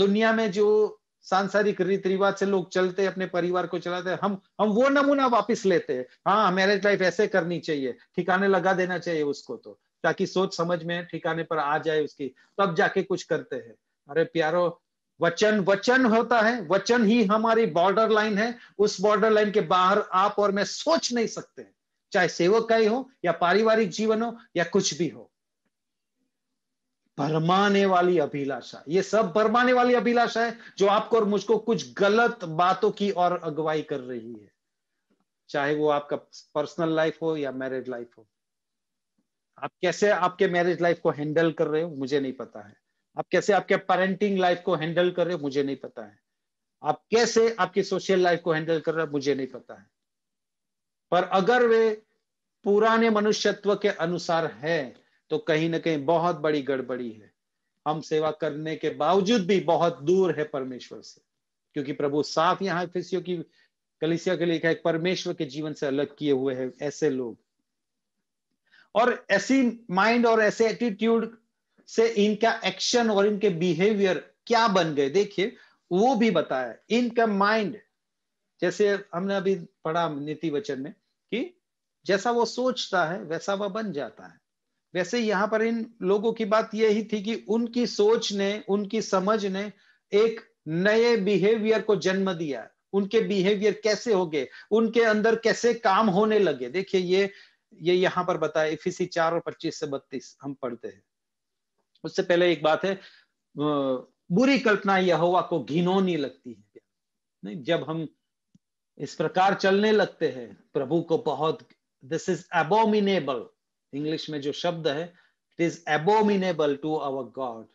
दुनिया में जो सांसारिक रीति रिवाज से लोग चलते अपने परिवार को चलाते हम हम वो नमूना वापस लेते हैं हाँ मैरिज लाइफ ऐसे करनी चाहिए ठिकाने लगा देना चाहिए उसको तो ताकि सोच समझ में ठिकाने पर आ जाए उसकी तब जाके कुछ करते हैं अरे प्यारो वचन वचन होता है वचन ही हमारी बॉर्डर लाइन है उस बॉर्डर लाइन के बाहर आप और मैं सोच नहीं सकते चाहे सेवक का ही हो या पारिवारिक जीवन हो या कुछ भी हो भरमाने वाली अभिलाषा ये सब भरमाने वाली अभिलाषा है जो आपको और मुझको कुछ गलत बातों की और अगुवाई कर रही है चाहे वो आपका पर्सनल लाइफ हो या मैरिज लाइफ हो आप कैसे आपके मैरिज लाइफ को हैंडल कर रहे हो मुझे नहीं पता है आप कैसे आपके पेरेंटिंग लाइफ को हैंडल कर रहे हो मुझे नहीं पता है आप कैसे आपकी सोशल लाइफ को हैंडल कर रहे हो मुझे नहीं पता है पर अगर वे पुराने मनुष्यत्व के अनुसार है तो कहीं ना कहीं बहुत बड़ी गड़बड़ी है हम सेवा करने के बावजूद भी बहुत दूर है परमेश्वर से क्योंकि प्रभु साफ यहाँ फिसियों की कलिसिया के लिए परमेश्वर के जीवन से अलग किए हुए हैं ऐसे लोग और ऐसी माइंड और ऐसे एटीट्यूड से इनका एक्शन और इनके बिहेवियर क्या बन गए देखिए वो भी बताया इनका माइंड जैसे हमने अभी पढ़ा नीति वचन में कि जैसा वो सोचता है वैसा वह बन जाता है वैसे यहाँ पर इन लोगों की बात यही थी कि उनकी सोच ने उनकी समझ ने एक नए बिहेवियर को जन्म दिया उनके बिहेवियर कैसे हो गए उनके अंदर कैसे काम होने लगे देखिए ये ये यहाँ पर बताया इफिसी चार और पच्चीस से बत्तीस हम पढ़ते हैं उससे पहले एक बात है बुरी कल्पना यहोवा को घिनौनी लगती है नहीं जब हम इस प्रकार चलने लगते हैं प्रभु को बहुत दिस इज एबोमिनेबल इंग्लिश में जो शब्द है it is abominable to our God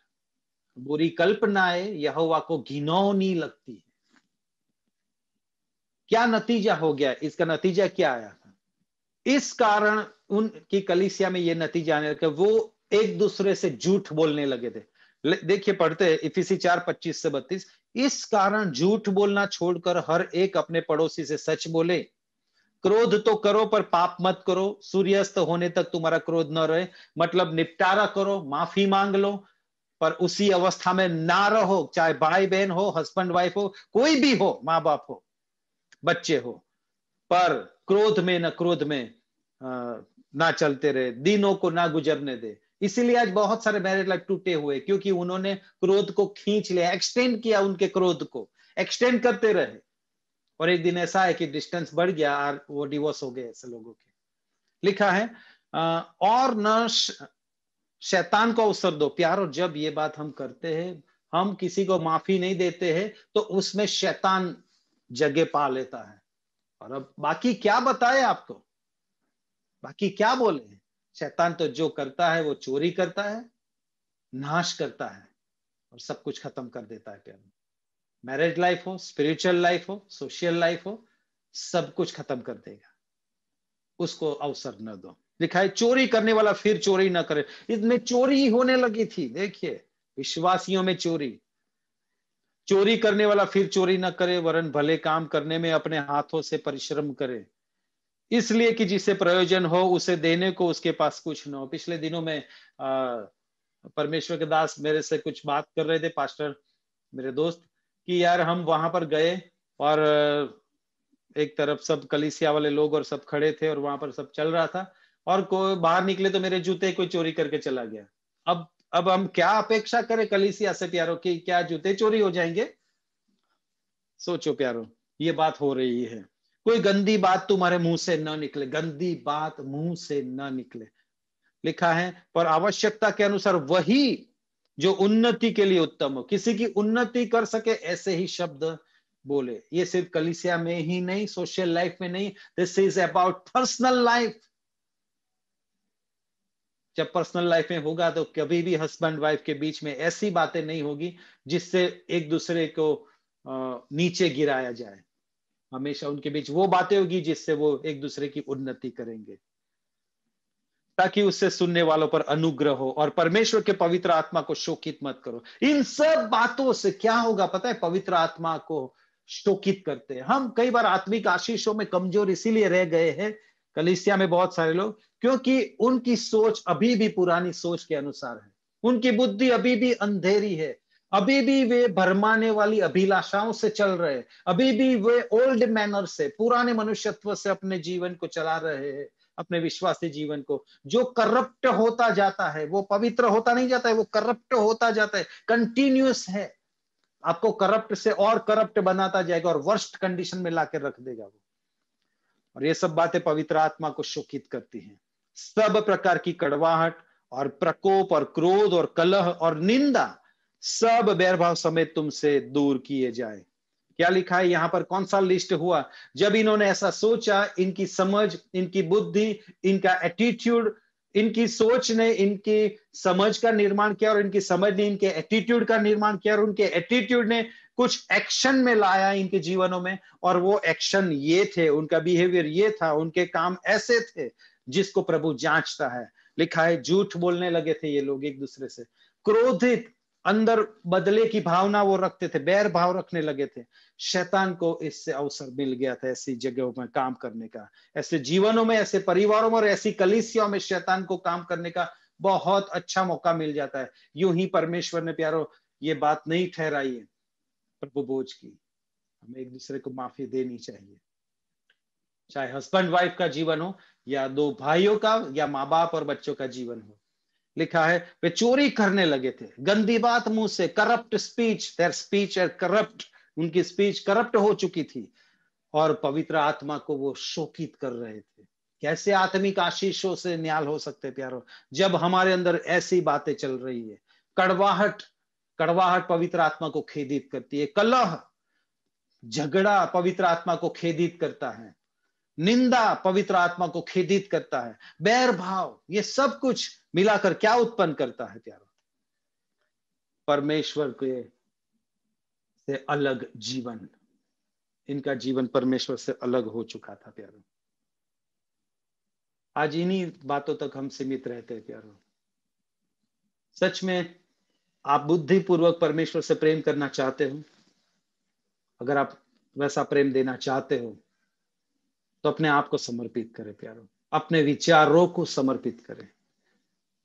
बुरी कल्पनाएं यहोवा को घिनौनी लगती है क्या नतीजा हो गया इसका नतीजा क्या आया था इस कारण उनकी कलिसिया में यह नतीजा आने लगा वो एक दूसरे से झूठ बोलने लगे थे देखिए पढ़ते हैं इफिसी चार पच्चीस से बत्तीस इस कारण झूठ बोलना छोड़कर हर एक अपने पड़ोसी से सच बोले क्रोध तो करो पर पाप मत करो सूर्यास्त होने तक तुम्हारा क्रोध न रहे मतलब निपटारा करो माफी मांग लो पर उसी अवस्था में ना रहो चाहे भाई बहन हो हस्बैंड वाइफ हो कोई भी हो माँ बाप हो बच्चे हो पर क्रोध में न क्रोध में ना चलते रहे दिनों को ना गुजरने दे इसीलिए आज बहुत सारे मैरिज लाइफ टूटे हुए क्योंकि उन्होंने क्रोध को खींच लिया एक्सटेंड किया उनके क्रोध को एक्सटेंड करते रहे और एक दिन ऐसा है कि डिस्टेंस बढ़ गया और वो डिवोर्स हो गए ऐसे लोगों के लिखा है और न शैतान को अवसर दो प्यार और जब ये बात हम करते हैं हम किसी को माफी नहीं देते हैं तो उसमें शैतान जगह पा लेता है और अब बाकी क्या बताए आपको बाकी क्या बोले शैतान तो जो करता है वो चोरी करता है नाश करता है और सब कुछ खत्म कर देता है प्यार मैरिज लाइफ हो स्पिरिचुअल लाइफ हो सोशल लाइफ हो सब कुछ खत्म कर देगा उसको अवसर न दो लिखा है चोरी करने वाला फिर चोरी ना करे इसमें चोरी होने लगी थी देखिए विश्वासियों में चोरी चोरी करने वाला फिर चोरी ना करे वरन भले काम करने में अपने हाथों से परिश्रम करे इसलिए कि जिसे प्रयोजन हो उसे देने को उसके पास कुछ न हो पिछले दिनों में परमेश्वर के दास मेरे से कुछ बात कर रहे थे पास्टर मेरे दोस्त कि यार हम वहां पर गए और एक तरफ सब कलिसिया वाले लोग और सब खड़े थे और वहां पर सब चल रहा था और कोई बाहर निकले तो मेरे जूते कोई चोरी करके चला गया अब अब हम क्या अपेक्षा करें कलिसिया से प्यारो कि क्या जूते चोरी हो जाएंगे सोचो प्यारो ये बात हो रही है कोई गंदी बात तुम्हारे मुंह से ना निकले गंदी बात मुंह से ना निकले लिखा है पर आवश्यकता के अनुसार वही जो उन्नति के लिए उत्तम हो किसी की उन्नति कर सके ऐसे ही शब्द बोले ये सिर्फ कलिसिया में ही नहीं सोशल लाइफ में नहीं this is about personal life जब पर्सनल लाइफ में होगा तो कभी भी हस्बैंड वाइफ के बीच में ऐसी बातें नहीं होगी जिससे एक दूसरे को नीचे गिराया जाए हमेशा उनके बीच वो बातें होगी जिससे वो एक दूसरे की उन्नति करेंगे ताकि उससे सुनने वालों पर अनुग्रह हो और परमेश्वर के पवित्र आत्मा को शोकित मत करो इन सब बातों से क्या होगा पता है पवित्र आत्मा को शोकित करते हैं हम कई बार आत्मिक आशीषों में कमजोर इसीलिए रह गए हैं कलिसिया में बहुत सारे लोग क्योंकि उनकी सोच अभी भी पुरानी सोच के अनुसार है उनकी बुद्धि अभी भी अंधेरी है अभी भी वे भरमाने वाली अभिलाषाओं से चल रहे अभी भी वे ओल्ड मैनर से पुराने मनुष्यत्व से अपने जीवन को चला रहे हैं अपने विश्वासी जीवन को जो करप्ट होता जाता है वो पवित्र होता नहीं जाता है वो करप्ट होता जाता है कंटिन्यूस है आपको करप्ट से और करप्ट बनाता जाएगा और वर्स्ट कंडीशन में लाकर रख देगा वो और ये सब बातें पवित्र आत्मा को शोकित करती हैं सब प्रकार की कड़वाहट और प्रकोप और क्रोध और कलह और निंदा सब बैरभाव समेत तुमसे दूर किए जाए क्या लिखा है यहाँ पर कौन सा लिस्ट हुआ जब इन्होंने ऐसा सोचा इनकी समझ इनकी बुद्धि इनका एटीट्यूड इनकी सोच ने इनकी समझ का निर्माण किया और इनकी समझ ने इनके एटीट्यूड का निर्माण किया और उनके एटीट्यूड ने कुछ एक्शन में लाया इनके जीवनों में और वो एक्शन ये थे उनका बिहेवियर ये था उनके काम ऐसे थे जिसको प्रभु जांचता है लिखा है झूठ बोलने लगे थे ये लोग एक दूसरे से क्रोधित अंदर बदले की भावना वो रखते थे बैर भाव रखने लगे थे शैतान को इससे अवसर मिल गया था ऐसी जगहों में काम करने का ऐसे जीवनों में ऐसे परिवारों में और ऐसी कलिसियों में शैतान को काम करने का बहुत अच्छा मौका मिल जाता है यूं ही परमेश्वर ने प्यारो ये बात नहीं ठहराई है प्रभु बोझ की हमें एक दूसरे को माफी देनी चाहिए चाहे हस्बैंड वाइफ का जीवन हो या दो भाइयों का या माँ बाप और बच्चों का जीवन हो लिखा है वे चोरी करने लगे थे गंदी बात मुंह से corrupt speech their speech uh corrupt उनकी स्पीच करप्ट हो चुकी थी और पवित्र आत्मा को वो शोकित कर रहे थे कैसे आत्मिक आशीषों से न्याल हो सकते प्यारो जब हमारे अंदर ऐसी बातें चल रही है कड़वाहट कड़वाहट पवित्र आत्मा को खेदित करती है कलह झगड़ा पवित्र आत्मा को खेदित करता है निंदा पवित्र आत्मा को खेदित करता है बैर भाव ये सब कुछ मिलाकर क्या उत्पन्न करता है प्यारो परमेश्वर के से अलग जीवन इनका जीवन परमेश्वर से अलग हो चुका था प्यारो आज इन्हीं बातों तक हम सीमित रहते हैं प्यारो सच में आप बुद्धिपूर्वक परमेश्वर से प्रेम करना चाहते हो अगर आप वैसा प्रेम देना चाहते हो तो अपने आप को समर्पित करें प्यारो अपने विचारों को समर्पित करें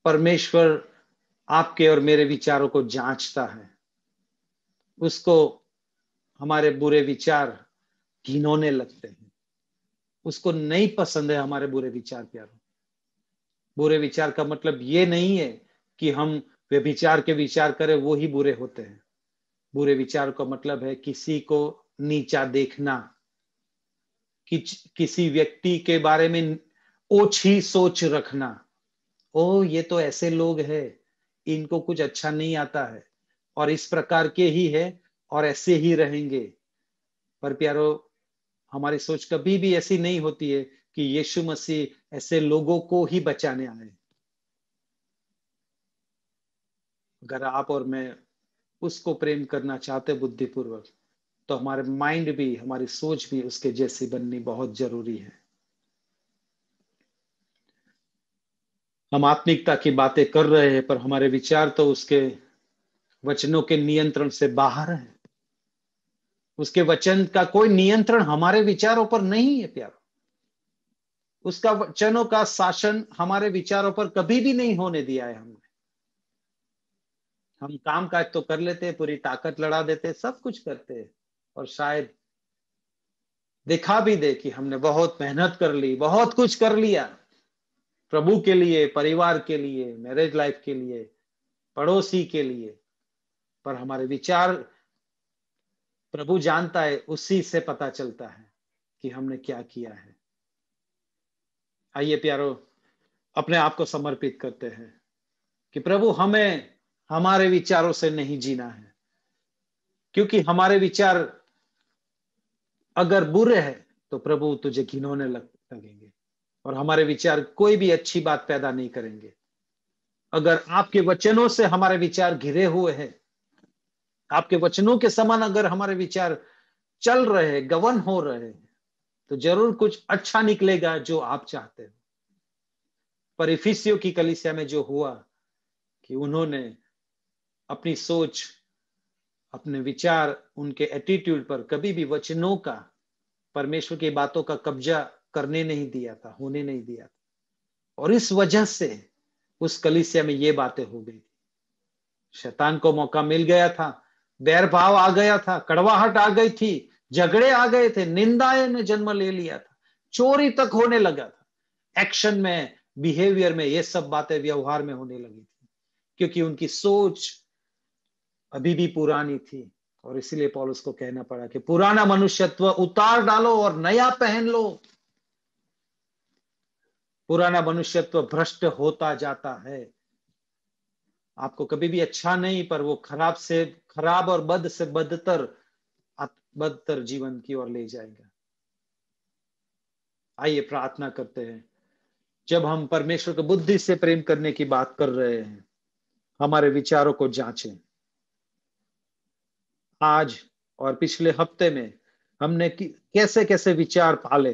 परमेश्वर आपके और मेरे विचारों को जांचता है उसको हमारे बुरे विचार घिनोने लगते हैं उसको नहीं पसंद है हमारे बुरे विचार प्यारों बुरे विचार का मतलब ये नहीं है कि हम वे विचार के विचार करें वो ही बुरे होते हैं बुरे विचार का मतलब है किसी को नीचा देखना कि, किसी व्यक्ति के बारे में ओछी सोच रखना ओ ये तो ऐसे लोग हैं इनको कुछ अच्छा नहीं आता है और इस प्रकार के ही है और ऐसे ही रहेंगे पर प्यारो हमारी सोच कभी भी ऐसी नहीं होती है कि यीशु मसीह ऐसे लोगों को ही बचाने आए अगर आप और मैं उसको प्रेम करना चाहते बुद्धिपूर्वक तो हमारे माइंड भी हमारी सोच भी उसके जैसी बननी बहुत जरूरी है हम आत्मिकता की बातें कर रहे हैं पर हमारे विचार तो उसके वचनों के नियंत्रण से बाहर है उसके वचन का कोई नियंत्रण हमारे विचारों पर नहीं है प्यारो उसका वचनों का शासन हमारे विचारों पर कभी भी नहीं होने दिया है हमने हम काम काज तो कर लेते हैं पूरी ताकत लड़ा देते हैं सब कुछ करते हैं और शायद दिखा भी दे कि हमने बहुत मेहनत कर ली बहुत कुछ कर लिया प्रभु के लिए परिवार के लिए मैरिज लाइफ के लिए पड़ोसी के लिए पर हमारे विचार प्रभु जानता है उसी से पता चलता है कि हमने क्या किया है आइए प्यारो अपने आप को समर्पित करते हैं कि प्रभु हमें हमारे विचारों से नहीं जीना है क्योंकि हमारे विचार अगर बुरे हैं तो प्रभु तुझे घिनोने लगेंगे और हमारे विचार कोई भी अच्छी बात पैदा नहीं करेंगे अगर आपके वचनों से हमारे विचार घिरे हुए हैं आपके वचनों के समान अगर हमारे विचार चल रहे गवन हो रहे तो जरूर कुछ अच्छा निकलेगा जो आप चाहते हो पर इफिसियो की कलिसिया में जो हुआ कि उन्होंने अपनी सोच अपने विचार उनके एटीट्यूड पर कभी भी वचनों का परमेश्वर की बातों का कब्जा करने नहीं दिया था होने नहीं दिया था और इस वजह से उस कलिसिया में ये बातें हो गई शैतान को मौका मिल गया था बैर भाव आ गया था कड़वाहट आ गई थी झगड़े आ गए थे निंदाएं ने जन्म ले लिया था चोरी तक होने लगा था एक्शन में बिहेवियर में ये सब बातें व्यवहार में होने लगी थी क्योंकि उनकी सोच अभी भी पुरानी थी और इसीलिए पॉलिस को कहना पड़ा कि पुराना मनुष्यत्व उतार डालो और नया पहन लो पुराना मनुष्यत्व भ्रष्ट होता जाता है आपको कभी भी अच्छा नहीं पर वो खराब से खराब और बद से बदतर बदतर जीवन की ओर ले जाएगा आइए प्रार्थना करते हैं जब हम परमेश्वर को बुद्धि से प्रेम करने की बात कर रहे हैं हमारे विचारों को जांचें आज और पिछले हफ्ते में हमने कैसे कैसे विचार पाले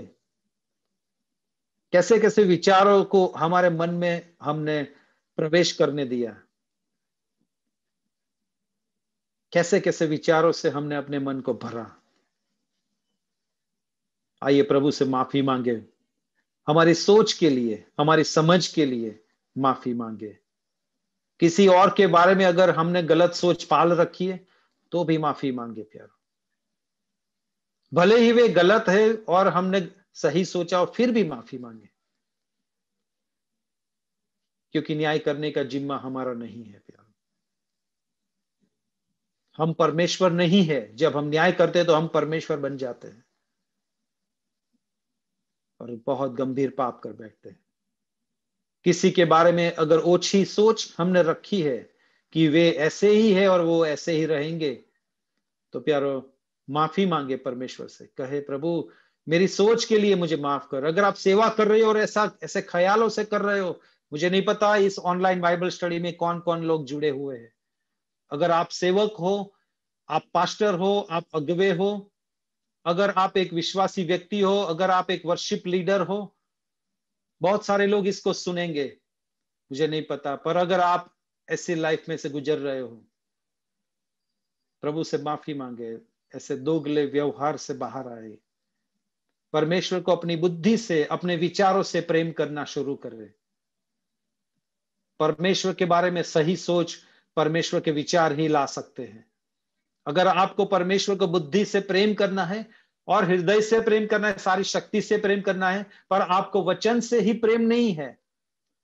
कैसे कैसे विचारों को हमारे मन में हमने प्रवेश करने दिया कैसे कैसे विचारों से हमने अपने मन को भरा आइए प्रभु से माफी मांगे हमारी सोच के लिए हमारी समझ के लिए माफी मांगे किसी और के बारे में अगर हमने गलत सोच पाल रखी है तो भी माफी मांगे प्यारो भले ही वे गलत है और हमने सही सोचा और फिर भी माफी मांगे क्योंकि न्याय करने का जिम्मा हमारा नहीं है प्यार हम परमेश्वर नहीं है जब हम न्याय करते तो हम परमेश्वर बन जाते हैं और बहुत गंभीर पाप कर बैठते हैं किसी के बारे में अगर ओछी सोच हमने रखी है कि वे ऐसे ही है और वो ऐसे ही रहेंगे तो प्यारो माफी मांगे परमेश्वर से कहे प्रभु मेरी सोच के लिए मुझे माफ करो अगर आप सेवा कर रहे हो और ऐसा ऐसे ख्यालों से कर रहे हो मुझे नहीं पता इस ऑनलाइन बाइबल स्टडी में कौन कौन लोग जुड़े हुए हैं अगर आप सेवक हो आप पास्टर हो आप अगवे हो अगर आप एक विश्वासी व्यक्ति हो अगर आप एक वर्शिप लीडर हो बहुत सारे लोग इसको सुनेंगे मुझे नहीं पता पर अगर आप ऐसी लाइफ में से गुजर रहे हो प्रभु से माफी मांगे ऐसे दोगले व्यवहार से बाहर आए परमेश्वर को अपनी बुद्धि से अपने विचारों से प्रेम करना शुरू कर रहे परमेश्वर के बारे में सही सोच परमेश्वर के विचार ही ला सकते हैं अगर आपको परमेश्वर को बुद्धि से प्रेम करना है और हृदय से प्रेम करना है सारी शक्ति से प्रेम करना है पर आपको वचन से ही प्रेम नहीं है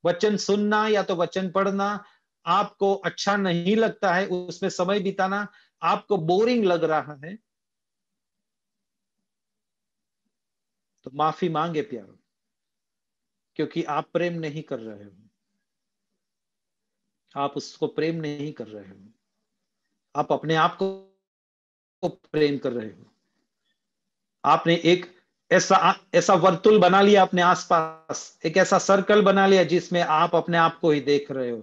वचन सुनना या तो वचन पढ़ना आपको अच्छा नहीं लगता है उसमें समय बिताना आपको बोरिंग लग रहा है तो माफी मांगे प्यारो क्योंकि आप प्रेम नहीं कर रहे हो आप उसको प्रेम नहीं कर रहे हो आप अपने आप को प्रेम कर रहे हो आपने एक ऐसा ऐसा वर्तुल बना लिया अपने आसपास एक ऐसा सर्कल बना लिया जिसमें आप अपने आप को ही देख रहे हो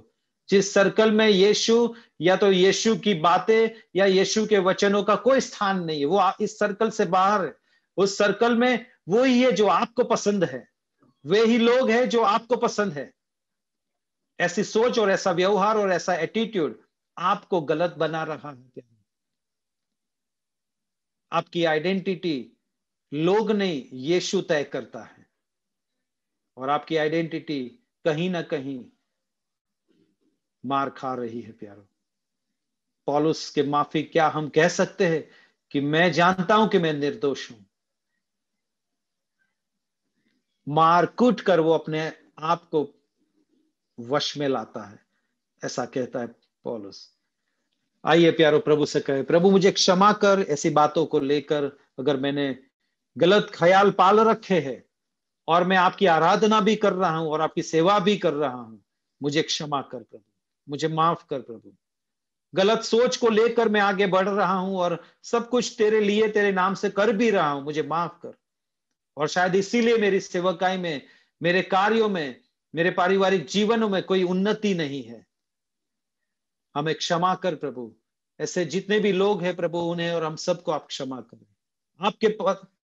जिस सर्कल में यीशु या तो यीशु की बातें या यीशु के वचनों का कोई स्थान नहीं है वो इस सर्कल से बाहर है उस सर्कल में वो ही है जो आपको पसंद है वे ही लोग हैं जो आपको पसंद है ऐसी सोच और ऐसा व्यवहार और ऐसा एटीट्यूड आपको गलत बना रहा है आपकी आइडेंटिटी लोग नहीं यीशु तय करता है और आपकी आइडेंटिटी कहीं ना कहीं मार खा रही है प्यारो पॉलुस के माफी क्या हम कह सकते हैं कि मैं जानता हूं कि मैं निर्दोष हूं मारकूट कर वो अपने आप को वश में लाता है ऐसा कहता है पॉलस आइए प्यारो प्रभु से कहे प्रभु मुझे क्षमा कर ऐसी बातों को लेकर अगर मैंने गलत ख्याल पाल रखे हैं और मैं आपकी आराधना भी कर रहा हूं और आपकी सेवा भी कर रहा हूं मुझे क्षमा कर प्रभु मुझे माफ कर प्रभु गलत सोच को लेकर मैं आगे बढ़ रहा हूं और सब कुछ तेरे लिए तेरे नाम से कर भी रहा हूं मुझे माफ कर और शायद इसीलिए मेरी सेवकाई में मेरे कार्यों में मेरे पारिवारिक जीवनों में कोई उन्नति नहीं है हमें क्षमा कर प्रभु ऐसे जितने भी लोग हैं प्रभु उन्हें और हम सबको आप क्षमा करें आपके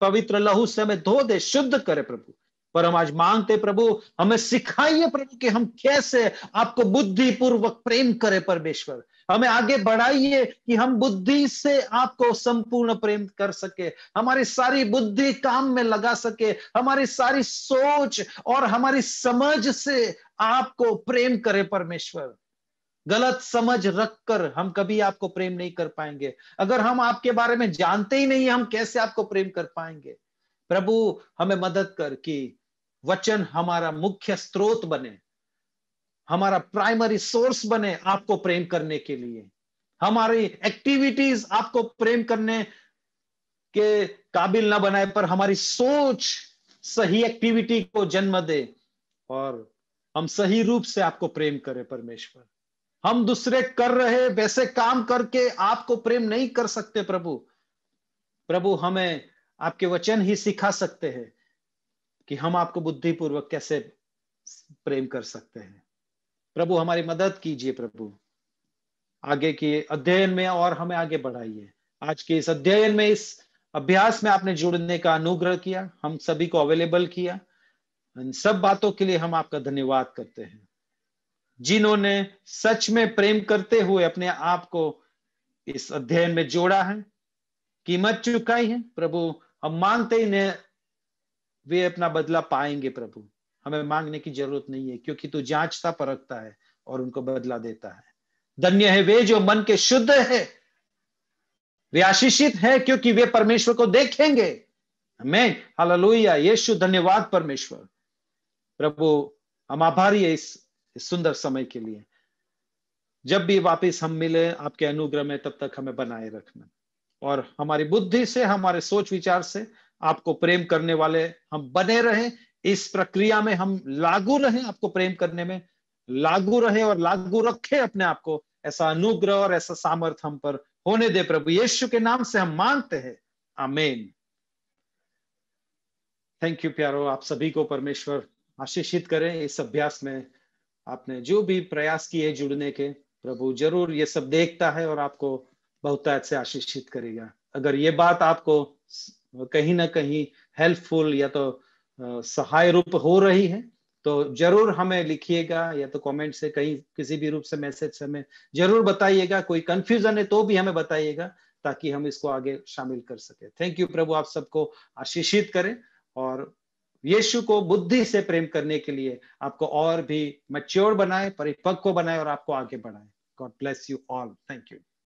पवित्र लहू से हमें धो दे शुद्ध करे प्रभु पर हम आज मांगते प्रभु हमें सिखाइए प्रभु कि हम कैसे आपको बुद्धिपूर्वक प्रेम करें परमेश्वर हमें आगे बढ़ाइए कि हम बुद्धि से आपको संपूर्ण प्रेम कर सके हमारी सारी बुद्धि काम में लगा सके हमारी सारी सोच और हमारी समझ से आपको प्रेम करे परमेश्वर गलत समझ रखकर हम कभी आपको प्रेम नहीं कर पाएंगे अगर हम आपके बारे में जानते ही नहीं हम कैसे आपको प्रेम कर पाएंगे प्रभु हमें मदद कर कि वचन हमारा मुख्य स्रोत बने हमारा प्राइमरी सोर्स बने आपको प्रेम करने के लिए हमारी एक्टिविटीज आपको प्रेम करने के काबिल ना बनाए पर हमारी सोच सही एक्टिविटी को जन्म दे और हम सही रूप से आपको प्रेम करें परमेश्वर हम दूसरे कर रहे वैसे काम करके आपको प्रेम नहीं कर सकते प्रभु प्रभु हमें आपके वचन ही सिखा सकते हैं कि हम आपको बुद्धिपूर्वक कैसे प्रेम कर सकते हैं प्रभु हमारी मदद कीजिए प्रभु आगे के अध्ययन में और हमें आगे बढ़ाइए आज के इस अध्ययन में इस अभ्यास में आपने जुड़ने का अनुग्रह किया हम सभी को अवेलेबल किया इन सब बातों के लिए हम आपका धन्यवाद करते हैं जिन्होंने सच में प्रेम करते हुए अपने आप को इस अध्ययन में जोड़ा है कीमत चुकाई है प्रभु हम मानते ही वे अपना बदला पाएंगे प्रभु हमें मांगने की जरूरत नहीं है क्योंकि तू जांचता परखता है और उनको बदला देता है धन्य है वे जो मन के शुद्ध है वे आशीषित है क्योंकि वे परमेश्वर को देखेंगे मैं हालेलुया यीशु धन्यवाद परमेश्वर प्रभु हम आभारी है इस, इस सुंदर समय के लिए जब भी वापस हम मिले आपके अनुग्रह में तब तक हमें बनाए रखना और हमारी बुद्धि से हमारे सोच विचार से आपको प्रेम करने वाले हम बने रहें इस प्रक्रिया में हम लागू रहे आपको प्रेम करने में लागू रहे और लागू रखे अपने आप को ऐसा अनुग्रह और ऐसा सामर्थ्य हम पर होने दे प्रभु यीशु के नाम से हम मांगते हैं आमेन थैंक यू प्यारो आप सभी को परमेश्वर आशीषित करें इस अभ्यास में आपने जो भी प्रयास किए जुड़ने के प्रभु जरूर ये सब देखता है और आपको बहुत से आशीषित करेगा अगर ये बात आपको कहीं ना कहीं हेल्पफुल या तो सहाय रूप हो रही है तो जरूर हमें लिखिएगा या तो कमेंट से कहीं किसी भी रूप से मैसेज से हमें जरूर बताइएगा कोई कंफ्यूजन है तो भी हमें बताइएगा ताकि हम इसको आगे शामिल कर सके थैंक यू प्रभु आप सबको आशीषित करें और यीशु को बुद्धि से प्रेम करने के लिए आपको और भी मच्योर बनाए परिपक्व बनाए और आपको आगे बढ़ाए God bless you all thank you